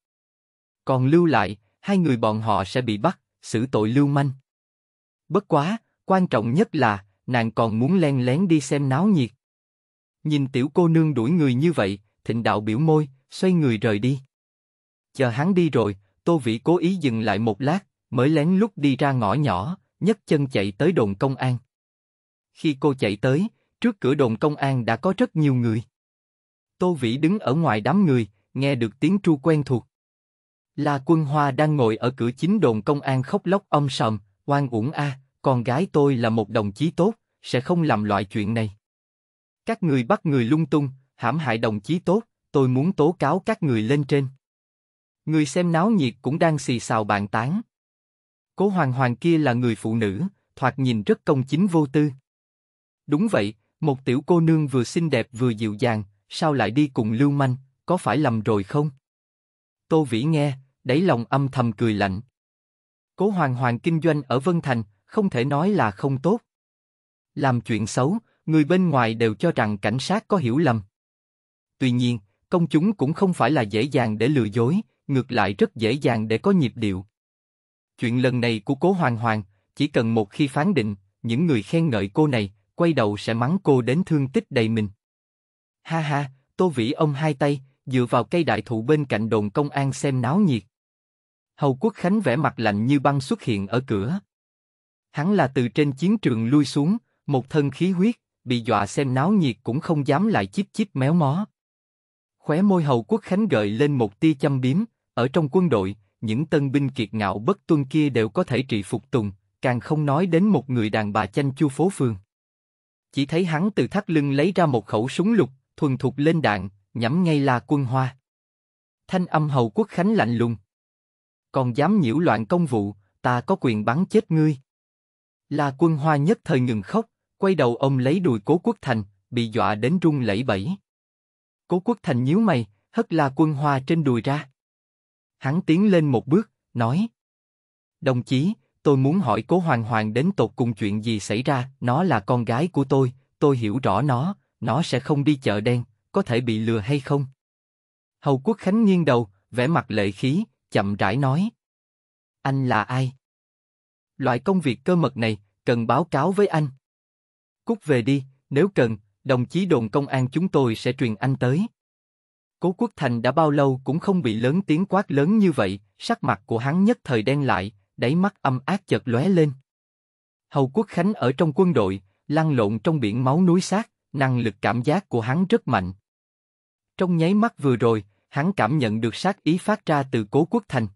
Còn lưu lại, hai người bọn họ sẽ bị bắt, xử tội lưu manh. Bất quá, quan trọng nhất là, nàng còn muốn len lén đi xem náo nhiệt. Nhìn tiểu cô nương đuổi người như vậy, thịnh đạo biểu môi, xoay người rời đi. Chờ hắn đi rồi, Tô Vĩ cố ý dừng lại một lát, mới lén lút đi ra ngõ nhỏ, nhấc chân chạy tới đồn công an. Khi cô chạy tới, Trước cửa đồn công an đã có rất nhiều người. Tô Vĩ đứng ở ngoài đám người, nghe được tiếng tru quen thuộc. Là quân hoa đang ngồi ở cửa chính đồn công an khóc lóc om sầm oan uổng a, à, con gái tôi là một đồng chí tốt, sẽ không làm loại chuyện này. Các người bắt người lung tung, hãm hại đồng chí tốt, tôi muốn tố cáo các người lên trên. Người xem náo nhiệt cũng đang xì xào bàn tán. Cố hoàng hoàng kia là người phụ nữ, thoạt nhìn rất công chính vô tư. Đúng vậy, một tiểu cô nương vừa xinh đẹp vừa dịu dàng, sao lại đi cùng lưu manh, có phải lầm rồi không? Tô Vĩ nghe, đáy lòng âm thầm cười lạnh. Cố Hoàng Hoàng kinh doanh ở Vân Thành, không thể nói là không tốt. Làm chuyện xấu, người bên ngoài đều cho rằng cảnh sát có hiểu lầm. Tuy nhiên, công chúng cũng không phải là dễ dàng để lừa dối, ngược lại rất dễ dàng để có nhịp điệu. Chuyện lần này của Cố Hoàng Hoàng, chỉ cần một khi phán định, những người khen ngợi cô này, quay đầu sẽ mắng cô đến thương tích đầy mình. Ha ha, Tô Vĩ ông hai tay, dựa vào cây đại thụ bên cạnh đồn công an xem náo nhiệt. Hầu Quốc Khánh vẻ mặt lạnh như băng xuất hiện ở cửa. Hắn là từ trên chiến trường lui xuống, một thân khí huyết, bị dọa xem náo nhiệt cũng không dám lại chíp chíp méo mó. Khóe môi Hầu Quốc Khánh gợi lên một tia châm biếm, ở trong quân đội, những tân binh kiệt ngạo bất tuân kia đều có thể trị phục tùng, càng không nói đến một người đàn bà chanh chu phố phường chỉ thấy hắn từ thắt lưng lấy ra một khẩu súng lục, thuần thục lên đạn, nhắm ngay là Quân Hoa. Thanh âm hầu quốc khánh lạnh lùng. Còn dám nhiễu loạn công vụ, ta có quyền bắn chết ngươi. là Quân Hoa nhất thời ngừng khóc, quay đầu ông lấy đùi Cố Quốc Thành, bị dọa đến run lẩy bẩy. Cố Quốc Thành nhíu mày, hất La Quân Hoa trên đùi ra. Hắn tiến lên một bước, nói: "Đồng chí, tôi muốn hỏi cố hoàng hoàng đến tột cùng chuyện gì xảy ra, nó là con gái của tôi, tôi hiểu rõ nó, nó sẽ không đi chợ đen, có thể bị lừa hay không? Hầu Quốc Khánh nghiêng đầu, vẻ mặt lệ khí, chậm rãi nói. Anh là ai? Loại công việc cơ mật này, cần báo cáo với anh. Cút về đi, nếu cần, đồng chí đồn công an chúng tôi sẽ truyền anh tới. Cố Quốc Thành đã bao lâu cũng không bị lớn tiếng quát lớn như vậy, sắc mặt của hắn nhất thời đen lại, đáy mắt âm ác chợt lóe lên. Hầu Quốc Khánh ở trong quân đội, lăn lộn trong biển máu núi xác, năng lực cảm giác của hắn rất mạnh. Trong nháy mắt vừa rồi, hắn cảm nhận được sát ý phát ra từ Cố Quốc Thành.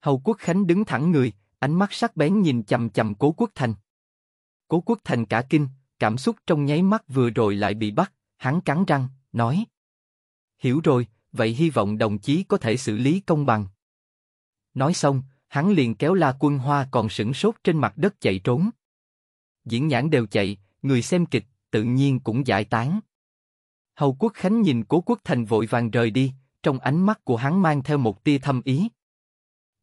Hầu Quốc Khánh đứng thẳng người, ánh mắt sắc bén nhìn chầm chầm Cố Quốc Thành. Cố Quốc Thành cả kinh, cảm xúc trong nháy mắt vừa rồi lại bị bắt, hắn cắn răng, nói. Hiểu rồi, vậy hy vọng đồng chí có thể xử lý công bằng. Nói xong, hắn liền kéo La Quân Hoa còn sững sốt trên mặt đất chạy trốn. Diễn nhãn đều chạy, người xem kịch, tự nhiên cũng giải tán. Hầu Quốc Khánh nhìn Cố Quốc Thành vội vàng rời đi, trong ánh mắt của hắn mang theo một tia thâm ý.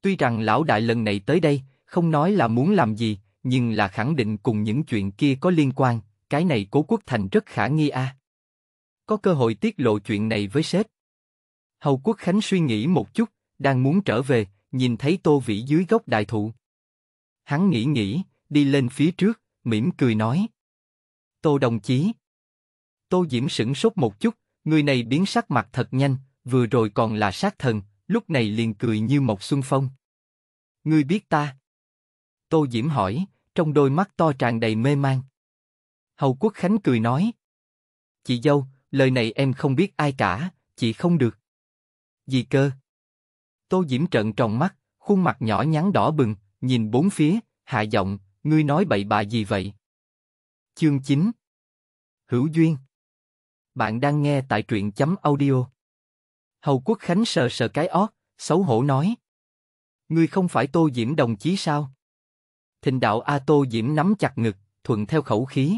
Tuy rằng lão đại lần này tới đây, không nói là muốn làm gì, nhưng là khẳng định cùng những chuyện kia có liên quan, cái này Cố Quốc Thành rất khả nghi a. À. Có cơ hội tiết lộ chuyện này với sếp. Hầu Quốc Khánh suy nghĩ một chút, đang muốn trở về, nhìn thấy Tô Vĩ dưới gốc đại thụ. Hắn nghĩ nghĩ, đi lên phía trước, mỉm cười nói. Tô đồng chí. Tô Diễm sững sốt một chút, người này biến sắc mặt thật nhanh, vừa rồi còn là sát thần, lúc này liền cười như một xuân phong. Ngươi biết ta? Tô Diễm hỏi, trong đôi mắt to tràn đầy mê mang. Hầu Quốc Khánh cười nói. Chị dâu, lời này em không biết ai cả, chị không được. Gì cơ? Tô Diễm trợn tròn mắt, khuôn mặt nhỏ nhắn đỏ bừng, nhìn bốn phía, hạ giọng, ngươi nói bậy bạ gì vậy? Chương 9 Hữu Duyên Bạn đang nghe tại truyện chấm audio. Hầu Quốc Khánh sờ sờ cái ót, xấu hổ nói. Ngươi không phải Tô Diễm đồng chí sao? Thịnh đạo A Tô Diễm nắm chặt ngực, thuận theo khẩu khí.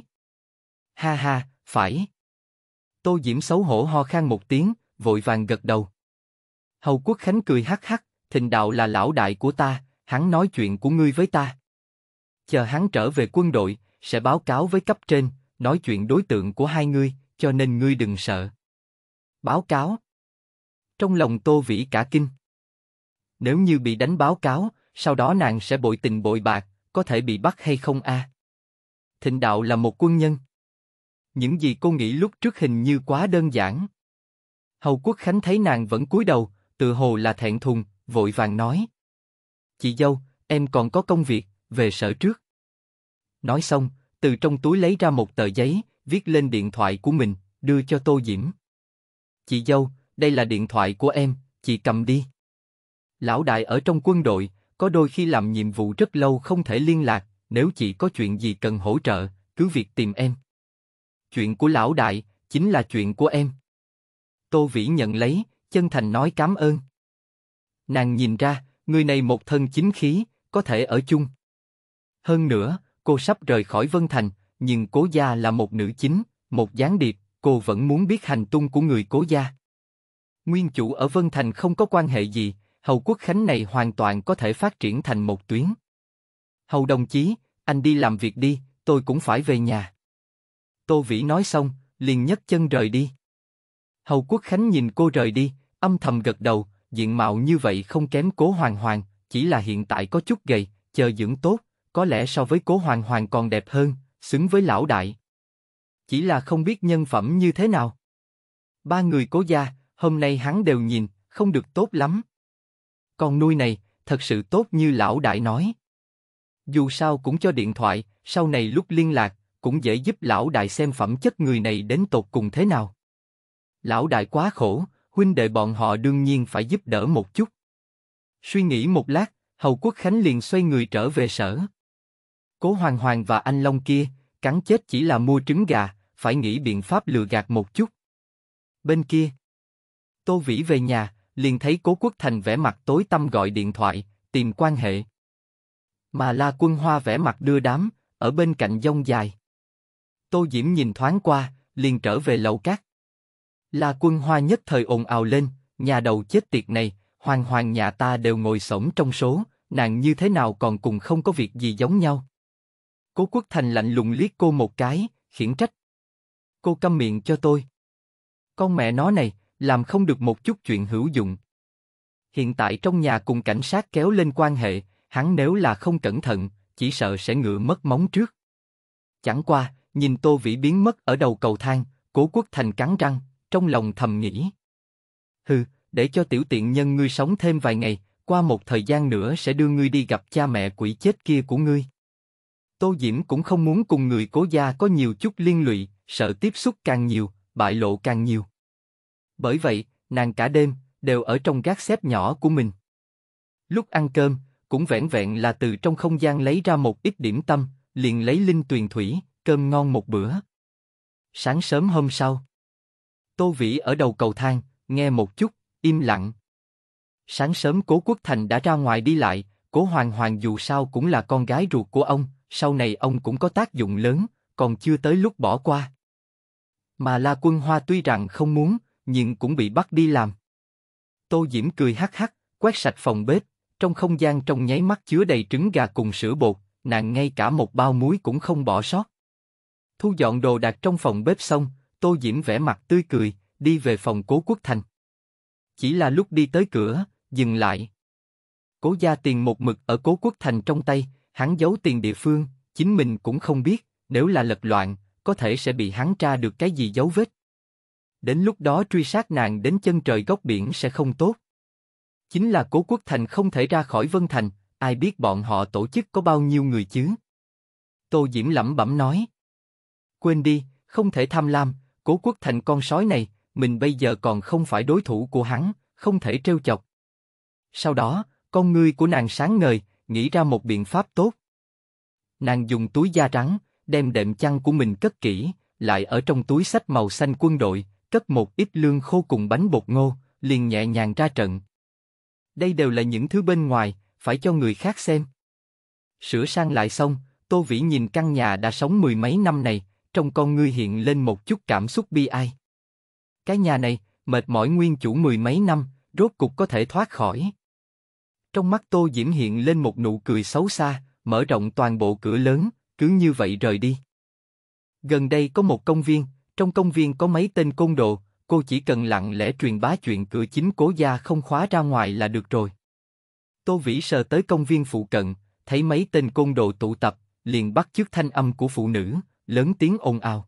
Ha ha, phải. Tô Diễm xấu hổ ho khan một tiếng, vội vàng gật đầu. Hầu Quốc Khánh cười hắc hắc, thịnh đạo là lão đại của ta, hắn nói chuyện của ngươi với ta. Chờ hắn trở về quân đội, sẽ báo cáo với cấp trên, nói chuyện đối tượng của hai ngươi, cho nên ngươi đừng sợ. Báo cáo Trong lòng Tô Vĩ cả kinh. Nếu như bị đánh báo cáo, sau đó nàng sẽ bội tình bội bạc, có thể bị bắt hay không a? À? Thịnh đạo là một quân nhân. Những gì cô nghĩ lúc trước hình như quá đơn giản. Hầu Quốc Khánh thấy nàng vẫn cúi đầu, từ hồ là thẹn thùng, vội vàng nói. Chị dâu, em còn có công việc, về sở trước. Nói xong, từ trong túi lấy ra một tờ giấy, viết lên điện thoại của mình, đưa cho Tô Diễm. Chị dâu, đây là điện thoại của em, chị cầm đi. Lão đại ở trong quân đội, có đôi khi làm nhiệm vụ rất lâu không thể liên lạc, nếu chị có chuyện gì cần hỗ trợ, cứ việc tìm em. Chuyện của lão đại, chính là chuyện của em. Tô Vĩ nhận lấy, chân thành nói cảm ơn. Nàng nhìn ra, người này một thân chính khí, có thể ở chung. Hơn nữa, cô sắp rời khỏi Vân Thành, nhưng cố gia là một nữ chính, một gián điệp, cô vẫn muốn biết hành tung của người cố gia. Nguyên chủ ở Vân Thành không có quan hệ gì, Hầu Quốc Khánh này hoàn toàn có thể phát triển thành một tuyến. Hầu đồng chí, anh đi làm việc đi, tôi cũng phải về nhà. Tô Vĩ nói xong, liền nhấc chân rời đi. Hầu Quốc Khánh nhìn cô rời đi, âm thầm gật đầu, diện mạo như vậy không kém cố hoàng hoàng, chỉ là hiện tại có chút gầy, chờ dưỡng tốt, có lẽ so với cố hoàng hoàng còn đẹp hơn, xứng với lão đại. Chỉ là không biết nhân phẩm như thế nào. Ba người cố gia, hôm nay hắn đều nhìn, không được tốt lắm. Con nuôi này, thật sự tốt như lão đại nói. Dù sao cũng cho điện thoại, sau này lúc liên lạc, cũng dễ giúp lão đại xem phẩm chất người này đến tột cùng thế nào. Lão đại quá khổ, huynh đệ bọn họ đương nhiên phải giúp đỡ một chút. Suy nghĩ một lát, Hầu Quốc Khánh liền xoay người trở về sở. Cố Hoàng Hoàng và anh Long kia, cắn chết chỉ là mua trứng gà, phải nghĩ biện pháp lừa gạt một chút. Bên kia, Tô Vĩ về nhà, liền thấy Cố Quốc Thành vẽ mặt tối tâm gọi điện thoại, tìm quan hệ. Mà La Quân Hoa vẽ mặt đưa đám, ở bên cạnh dông dài. Tô Diễm nhìn thoáng qua, liền trở về lầu cát. La Quân Hoa nhất thời ồn ào lên, nhà đầu chết tiệt này, hoàng hoàng nhà ta đều ngồi sổng trong số, nàng như thế nào còn cùng không có việc gì giống nhau. Cố Quốc Thành lạnh lùng liếc cô một cái, khiển trách. Cô câm miệng cho tôi. Con mẹ nó này, làm không được một chút chuyện hữu dụng. Hiện tại trong nhà cùng cảnh sát kéo lên quan hệ, hắn nếu là không cẩn thận, chỉ sợ sẽ ngựa mất móng trước. Chẳng qua, nhìn Tô Vĩ biến mất ở đầu cầu thang, Cố Quốc Thành cắn răng, trong lòng thầm nghĩ. Hừ, để cho tiểu tiện nhân ngươi sống thêm vài ngày, qua một thời gian nữa sẽ đưa ngươi đi gặp cha mẹ quỷ chết kia của ngươi. Tô Diễm cũng không muốn cùng người cố gia có nhiều chút liên lụy, sợ tiếp xúc càng nhiều, bại lộ càng nhiều. Bởi vậy, nàng cả đêm, đều ở trong gác xếp nhỏ của mình. Lúc ăn cơm, cũng vẹn vẹn là từ trong không gian lấy ra một ít điểm tâm, liền lấy linh tuyền thủy, cơm ngon một bữa. Sáng sớm hôm sau, Tô Vĩ ở đầu cầu thang, nghe một chút, im lặng. Sáng sớm Cố Quốc Thành đã ra ngoài đi lại, Cố Hoàng Hoàng dù sao cũng là con gái ruột của ông, sau này ông cũng có tác dụng lớn, còn chưa tới lúc bỏ qua. Mà La Quân Hoa tuy rằng không muốn, nhưng cũng bị bắt đi làm. Tô Diễm cười hắc hắc, quét sạch phòng bếp, trong không gian trong nháy mắt chứa đầy trứng gà cùng sữa bột, nàng ngay cả một bao muối cũng không bỏ sót. Thu dọn đồ đạc trong phòng bếp xong, Tô Diễm vẽ mặt tươi cười, đi về phòng Cố Quốc Thành. Chỉ là lúc đi tới cửa, dừng lại. Cố gia tiền một mực ở Cố Quốc Thành trong tay, hắn giấu tiền địa phương, chính mình cũng không biết, nếu là lật loạn, có thể sẽ bị hắn tra được cái gì dấu vết. Đến lúc đó truy sát nàng đến chân trời góc biển sẽ không tốt. Chính là Cố Quốc Thành không thể ra khỏi Vân Thành, ai biết bọn họ tổ chức có bao nhiêu người chứ? Tô Diễm lẩm bẩm nói. Quên đi, không thể tham lam, Cố Quốc Thành con sói này, mình bây giờ còn không phải đối thủ của hắn, không thể trêu chọc. Sau đó, con ngươi của nàng sáng ngời, nghĩ ra một biện pháp tốt. Nàng dùng túi da trắng, đem đệm chăn của mình cất kỹ, lại ở trong túi sách màu xanh quân đội, cất một ít lương khô cùng bánh bột ngô, liền nhẹ nhàng ra trận. Đây đều là những thứ bên ngoài, phải cho người khác xem. Sửa sang lại xong, Tô Vĩ nhìn căn nhà đã sống mười mấy năm này, trong con ngươi hiện lên một chút cảm xúc bi ai. Cái nhà này, mệt mỏi nguyên chủ mười mấy năm, rốt cục có thể thoát khỏi. Trong mắt Tô Diễm hiện lên một nụ cười xấu xa, mở rộng toàn bộ cửa lớn, cứ như vậy rời đi. Gần đây có một công viên, trong công viên có mấy tên côn đồ, cô chỉ cần lặng lẽ truyền bá chuyện cửa chính cố gia không khóa ra ngoài là được rồi. Tô Vĩ sờ tới công viên phụ cận, thấy mấy tên côn đồ tụ tập, liền bắt chước thanh âm của phụ nữ, lớn tiếng ồn ào.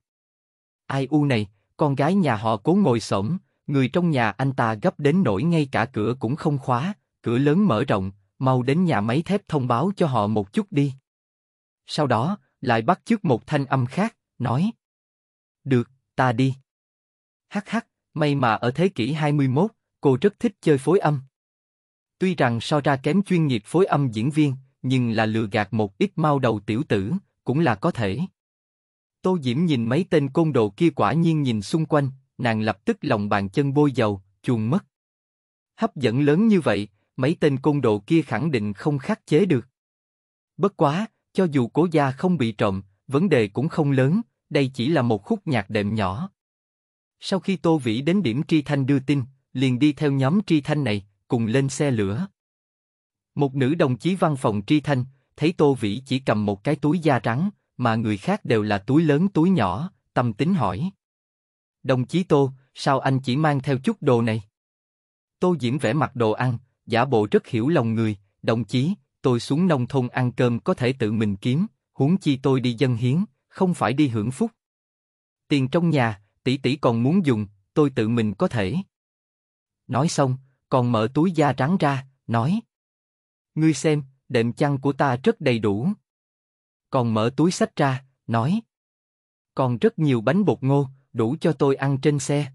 Ai u này, con gái nhà họ cố ngồi xổm, người trong nhà anh ta gấp đến nỗi ngay cả cửa cũng không khóa, cửa lớn mở rộng, mau đến nhà máy thép thông báo cho họ một chút đi. Sau đó, lại bắt chước một thanh âm khác, nói. Được, ta đi. Hắc hắc, may mà ở thế kỷ 21, cô rất thích chơi phối âm. Tuy rằng so ra kém chuyên nghiệp phối âm diễn viên, nhưng là lừa gạt một ít mau đầu tiểu tử, cũng là có thể. Tô Diễm nhìn mấy tên côn đồ kia quả nhiên nhìn xung quanh, nàng lập tức lòng bàn chân bôi dầu, chuồn mất. Hấp dẫn lớn như vậy, mấy tên côn đồ kia khẳng định không khắc chế được. Bất quá, cho dù cố gia không bị trộm, vấn đề cũng không lớn, đây chỉ là một khúc nhạc đệm nhỏ. Sau khi Tô Vĩ đến điểm Tri Thanh đưa tin, liền đi theo nhóm Tri Thanh này, cùng lên xe lửa. Một nữ đồng chí văn phòng Tri Thanh, thấy Tô Vĩ chỉ cầm một cái túi da trắng, mà người khác đều là túi lớn túi nhỏ, tâm tính hỏi. Đồng chí Tô, sao anh chỉ mang theo chút đồ này? Tô Diễm vẽ mặt đồ ăn, giả bộ rất hiểu lòng người, đồng chí, tôi xuống nông thôn ăn cơm có thể tự mình kiếm, huống chi tôi đi dân hiến, không phải đi hưởng phúc. Tiền trong nhà, tỷ tỷ còn muốn dùng, tôi tự mình có thể. Nói xong, còn mở túi da trắng ra, nói. Ngươi xem, đệm chăn của ta rất đầy đủ còn mở túi sách ra, nói. Còn rất nhiều bánh bột ngô, đủ cho tôi ăn trên xe.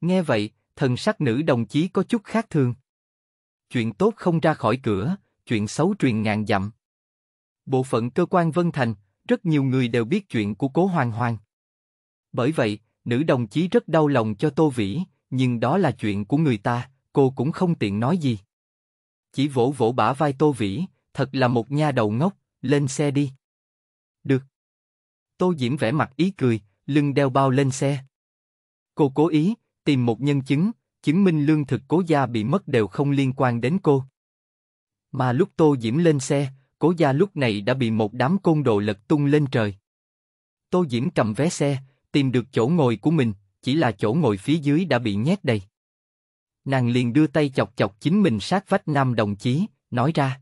Nghe vậy, thần sắc nữ đồng chí có chút khác thường. Chuyện tốt không ra khỏi cửa, chuyện xấu truyền ngàn dặm. Bộ phận cơ quan Vân Thành, rất nhiều người đều biết chuyện của cố Hoàng Hoàng. Bởi vậy, nữ đồng chí rất đau lòng cho Tô Vĩ, nhưng đó là chuyện của người ta, cô cũng không tiện nói gì. Chỉ vỗ vỗ bả vai Tô Vĩ, thật là một nha đầu ngốc, lên xe đi. Được. Tô Diễm vẽ mặt ý cười, lưng đeo bao lên xe. Cô cố ý tìm một nhân chứng, chứng minh lương thực cố gia bị mất đều không liên quan đến cô. Mà lúc Tô Diễm lên xe, cố gia lúc này đã bị một đám côn đồ lật tung lên trời. Tô Diễm cầm vé xe, tìm được chỗ ngồi của mình, chỉ là chỗ ngồi phía dưới đã bị nhét đầy. Nàng liền đưa tay chọc chọc chính mình sát vách nam đồng chí, nói ra.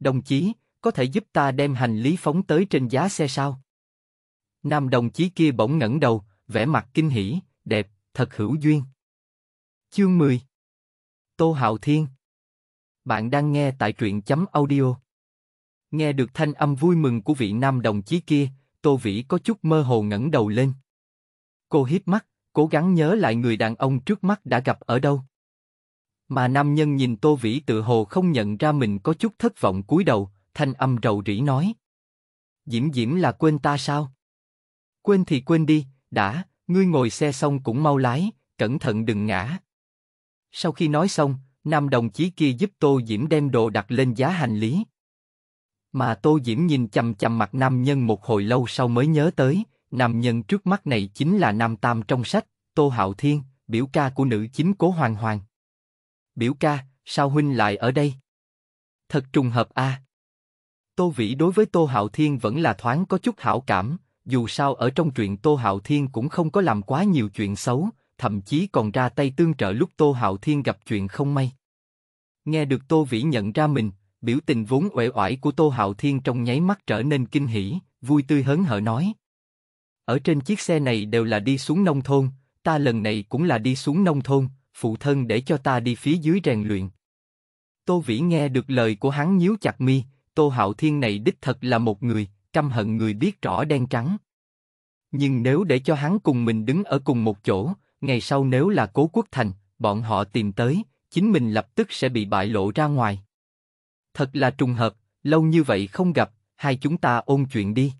Đồng chí, có thể giúp ta đem hành lý phóng tới trên giá xe sao? Nam đồng chí kia bỗng ngẩng đầu, vẻ mặt kinh hỉ, đẹp, thật hữu duyên. Chương 10 Tô Hạo Thiên Bạn đang nghe tại truyện chấm audio. Nghe được thanh âm vui mừng của vị nam đồng chí kia, Tô Vĩ có chút mơ hồ ngẩng đầu lên. Cô hít mắt, cố gắng nhớ lại người đàn ông trước mắt đã gặp ở đâu. Mà nam nhân nhìn Tô Vĩ tự hồ không nhận ra mình có chút thất vọng cúi đầu, thanh âm rầu rĩ nói. Diễm Diễm là quên ta sao? Quên thì quên đi, đã, ngươi ngồi xe xong cũng mau lái, cẩn thận đừng ngã. Sau khi nói xong, nam đồng chí kia giúp Tô Diễm đem đồ đặt lên giá hành lý. Mà Tô Diễm nhìn chầm chầm mặt nam nhân một hồi lâu sau mới nhớ tới, nam nhân trước mắt này chính là nam tam trong sách, Tô Hạo Thiên, biểu ca của nữ chính cố hoàng hoàng. Biểu ca, sao huynh lại ở đây? Thật trùng hợp a. À? Tô Vĩ đối với Tô Hạo Thiên vẫn là thoáng có chút hảo cảm, dù sao ở trong truyện Tô Hạo Thiên cũng không có làm quá nhiều chuyện xấu, thậm chí còn ra tay tương trợ lúc Tô Hạo Thiên gặp chuyện không may. Nghe được Tô Vĩ nhận ra mình, biểu tình vốn uể oải của Tô Hạo Thiên trong nháy mắt trở nên kinh hỉ, vui tươi hớn hở nói. Ở trên chiếc xe này đều là đi xuống nông thôn, ta lần này cũng là đi xuống nông thôn, phụ thân để cho ta đi phía dưới rèn luyện. Tô Vĩ nghe được lời của hắn nhíu chặt mi, Tô Hạo Thiên này đích thật là một người, căm hận người biết rõ đen trắng. Nhưng nếu để cho hắn cùng mình đứng ở cùng một chỗ, ngày sau nếu là cố quốc thành, bọn họ tìm tới, chính mình lập tức sẽ bị bại lộ ra ngoài. Thật là trùng hợp, lâu như vậy không gặp, hai chúng ta ôn chuyện đi.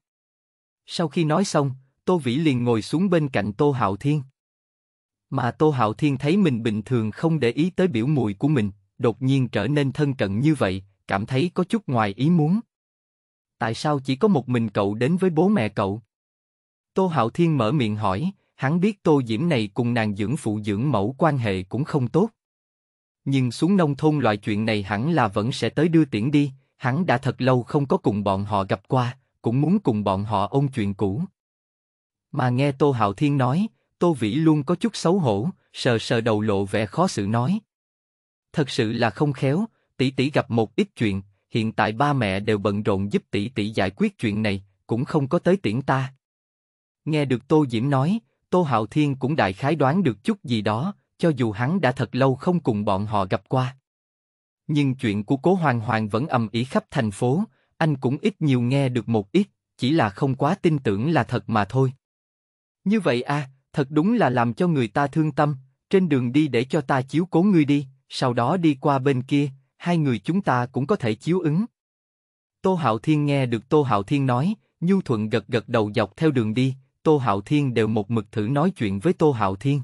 Sau khi nói xong, Tô Vĩ liền ngồi xuống bên cạnh Tô Hạo Thiên. Mà Tô Hạo Thiên thấy mình bình thường không để ý tới biểu mùi của mình, đột nhiên trở nên thân cận như vậy, cảm thấy có chút ngoài ý muốn. Tại sao chỉ có một mình cậu đến với bố mẹ cậu? Tô Hạo Thiên mở miệng hỏi, hắn biết Tô Diễm này cùng nàng dưỡng phụ dưỡng mẫu quan hệ cũng không tốt. Nhưng xuống nông thôn loại chuyện này hẳn là vẫn sẽ tới đưa tiễn đi, hắn đã thật lâu không có cùng bọn họ gặp qua, cũng muốn cùng bọn họ ôn chuyện cũ. Mà nghe Tô Hạo Thiên nói, Tô Vĩ luôn có chút xấu hổ, sờ sờ đầu lộ vẻ khó xử nói. Thật sự là không khéo, tỷ tỷ gặp một ít chuyện, hiện tại ba mẹ đều bận rộn giúp tỷ tỷ giải quyết chuyện này, cũng không có tới tiễn ta. Nghe được Tô Diễm nói, Tô Hạo Thiên cũng đại khái đoán được chút gì đó, cho dù hắn đã thật lâu không cùng bọn họ gặp qua. Nhưng chuyện của Cố Hoàng Hoàng vẫn ầm ĩ khắp thành phố, anh cũng ít nhiều nghe được một ít, chỉ là không quá tin tưởng là thật mà thôi. Như vậy à, thật đúng là làm cho người ta thương tâm, trên đường đi để cho ta chiếu cố ngươi đi, sau đó đi qua bên kia, hai người chúng ta cũng có thể chiếu ứng. Tô Hạo Thiên nghe được Tô Hạo Thiên nói, Nhu Thuận gật gật đầu dọc theo đường đi, Tô Hạo Thiên đều một mực thử nói chuyện với Tô Hạo Thiên.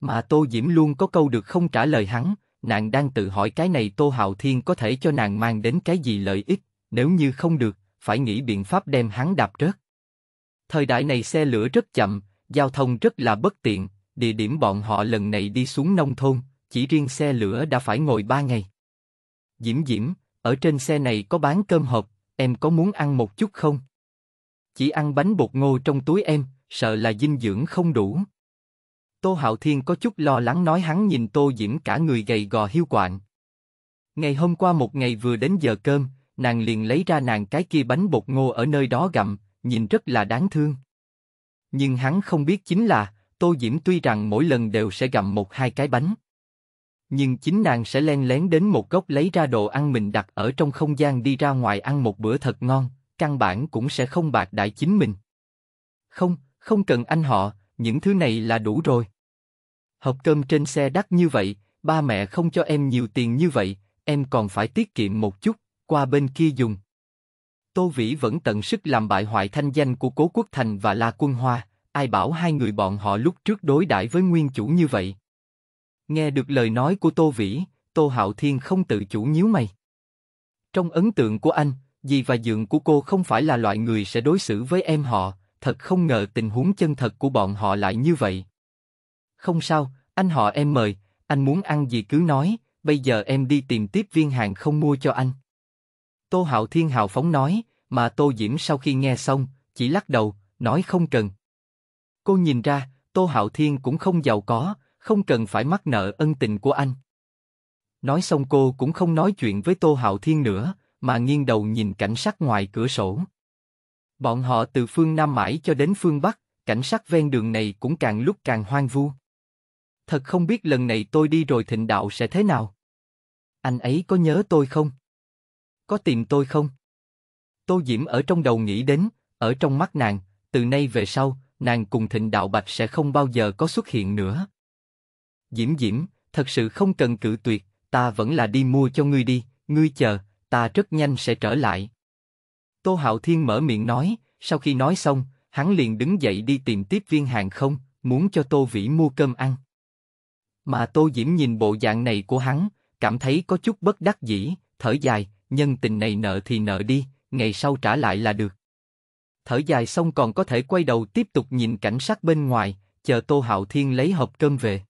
Mà Tô Diễm luôn có câu được không trả lời hắn, nàng đang tự hỏi cái này Tô Hạo Thiên có thể cho nàng mang đến cái gì lợi ích, nếu như không được, phải nghĩ biện pháp đem hắn đạp rớt. Thời đại này xe lửa rất chậm, giao thông rất là bất tiện, địa điểm bọn họ lần này đi xuống nông thôn, chỉ riêng xe lửa đã phải ngồi ba ngày. Diễm Diễm, ở trên xe này có bán cơm hộp, em có muốn ăn một chút không? Chỉ ăn bánh bột ngô trong túi em, sợ là dinh dưỡng không đủ. Tô Hạo Thiên có chút lo lắng nói hắn nhìn Tô Diễm cả người gầy gò hiu quạnh. Ngày hôm qua một ngày vừa đến giờ cơm, nàng liền lấy ra nàng cái kia bánh bột ngô ở nơi đó gặm, nhìn rất là đáng thương. Nhưng hắn không biết chính là, Tô Diễm tuy rằng mỗi lần đều sẽ gặm một hai cái bánh nhưng chính nàng sẽ len lén đến một góc lấy ra đồ ăn mình đặt ở trong không gian đi ra ngoài ăn một bữa thật ngon, căn bản cũng sẽ không bạc đại chính mình. Không, không cần anh họ, những thứ này là đủ rồi. Hộp cơm trên xe đắt như vậy, ba mẹ không cho em nhiều tiền như vậy, em còn phải tiết kiệm một chút, qua bên kia dùng. Tô Vĩ vẫn tận sức làm bại hoại thanh danh của Cố Quốc Thành và La Quân Hoa, ai bảo hai người bọn họ lúc trước đối đãi với nguyên chủ như vậy. Nghe được lời nói của Tô Vĩ, Tô Hạo Thiên không tự chủ nhíu mày. Trong ấn tượng của anh, dì và dượng của cô không phải là loại người sẽ đối xử với em họ, thật không ngờ tình huống chân thật của bọn họ lại như vậy. Không sao, anh họ em mời, anh muốn ăn gì cứ nói, bây giờ em đi tìm tiếp viên hàng không mua cho anh. Tô Hạo Thiên hào phóng nói, mà Tô Diễm sau khi nghe xong, chỉ lắc đầu, nói không cần. Cô nhìn ra, Tô Hạo Thiên cũng không giàu có, không cần phải mắc nợ ân tình của anh. Nói xong cô cũng không nói chuyện với Tô Hạo Thiên nữa, mà nghiêng đầu nhìn cảnh sát ngoài cửa sổ. Bọn họ từ phương Nam mãi cho đến phương Bắc, cảnh sát ven đường này cũng càng lúc càng hoang vu. Thật không biết lần này tôi đi rồi thịnh đạo sẽ thế nào. Anh ấy có nhớ tôi không? Có tìm tôi không? Tô Diễm ở trong đầu nghĩ đến, ở trong mắt nàng, từ nay về sau, nàng cùng thịnh đạo bạch sẽ không bao giờ có xuất hiện nữa. Diễm Diễm, thật sự không cần cự tuyệt, ta vẫn là đi mua cho ngươi đi, ngươi chờ, ta rất nhanh sẽ trở lại. Tô Hạo Thiên mở miệng nói, sau khi nói xong, hắn liền đứng dậy đi tìm tiếp viên hàng không, muốn cho Tô Vĩ mua cơm ăn. Mà Tô Diễm nhìn bộ dạng này của hắn, cảm thấy có chút bất đắc dĩ, thở dài, nhân tình này nợ thì nợ đi, ngày sau trả lại là được. Thở dài xong còn có thể quay đầu tiếp tục nhìn cảnh sát bên ngoài, chờ Tô Hạo Thiên lấy hộp cơm về.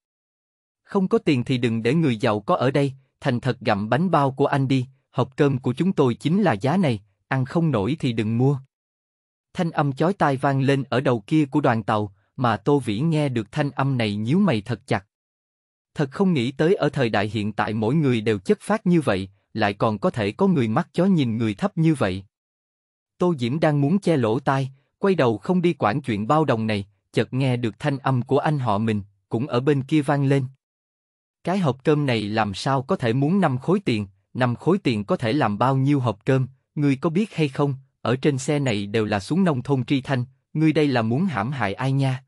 Không có tiền thì đừng để người giàu có ở đây, thành thật gặm bánh bao của anh đi, hộp cơm của chúng tôi chính là giá này, ăn không nổi thì đừng mua. Thanh âm chói tai vang lên ở đầu kia của đoàn tàu, mà Tô Vĩ nghe được thanh âm này nhíu mày thật chặt. Thật không nghĩ tới ở thời đại hiện tại mỗi người đều chất phát như vậy, lại còn có thể có người mắt chó nhìn người thấp như vậy. Tô Diễm đang muốn che lỗ tai, quay đầu không đi quản chuyện bao đồng này, chợt nghe được thanh âm của anh họ mình, cũng ở bên kia vang lên. Cái hộp cơm này làm sao có thể muốn năm khối tiền, năm khối tiền có thể làm bao nhiêu hộp cơm, ngươi có biết hay không, ở trên xe này đều là xuống nông thôn tri thanh, ngươi đây là muốn hãm hại ai nha.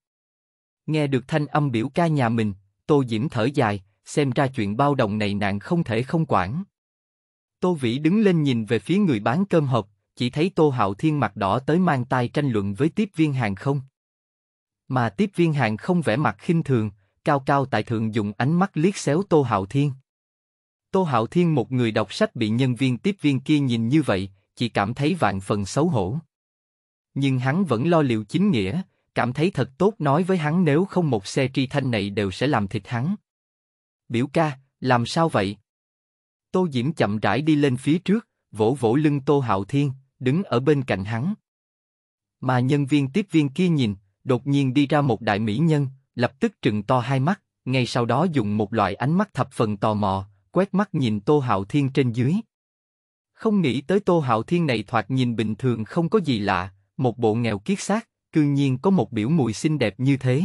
Nghe được thanh âm biểu ca nhà mình, Tô Diễm thở dài, xem ra chuyện bao đồng này nạn không thể không quản. Tô Vĩ đứng lên nhìn về phía người bán cơm hộp, chỉ thấy Tô Hạo Thiên mặt đỏ tới mang tay tranh luận với tiếp viên hàng không. Mà tiếp viên hàng không vẻ mặt khinh thường, cao cao tại thượng dùng ánh mắt liếc xéo Tô Hạo Thiên. Tô Hạo Thiên một người đọc sách bị nhân viên tiếp viên kia nhìn như vậy, chỉ cảm thấy vạn phần xấu hổ. Nhưng hắn vẫn lo liệu chính nghĩa, cảm thấy thật tốt nói với hắn nếu không một xe tri thanh này đều sẽ làm thịt hắn. Biểu ca, làm sao vậy? Tô Diễm chậm rãi đi lên phía trước, vỗ vỗ lưng Tô Hạo Thiên, đứng ở bên cạnh hắn. Mà nhân viên tiếp viên kia nhìn, đột nhiên đi ra một đại mỹ nhân, lập tức trừng to hai mắt, ngay sau đó dùng một loại ánh mắt thập phần tò mò, quét mắt nhìn Tô Hạo Thiên trên dưới. Không nghĩ tới Tô Hạo Thiên này thoạt nhìn bình thường không có gì lạ, một bộ nghèo kiết xác, cư nhiên có một biểu mùi xinh đẹp như thế.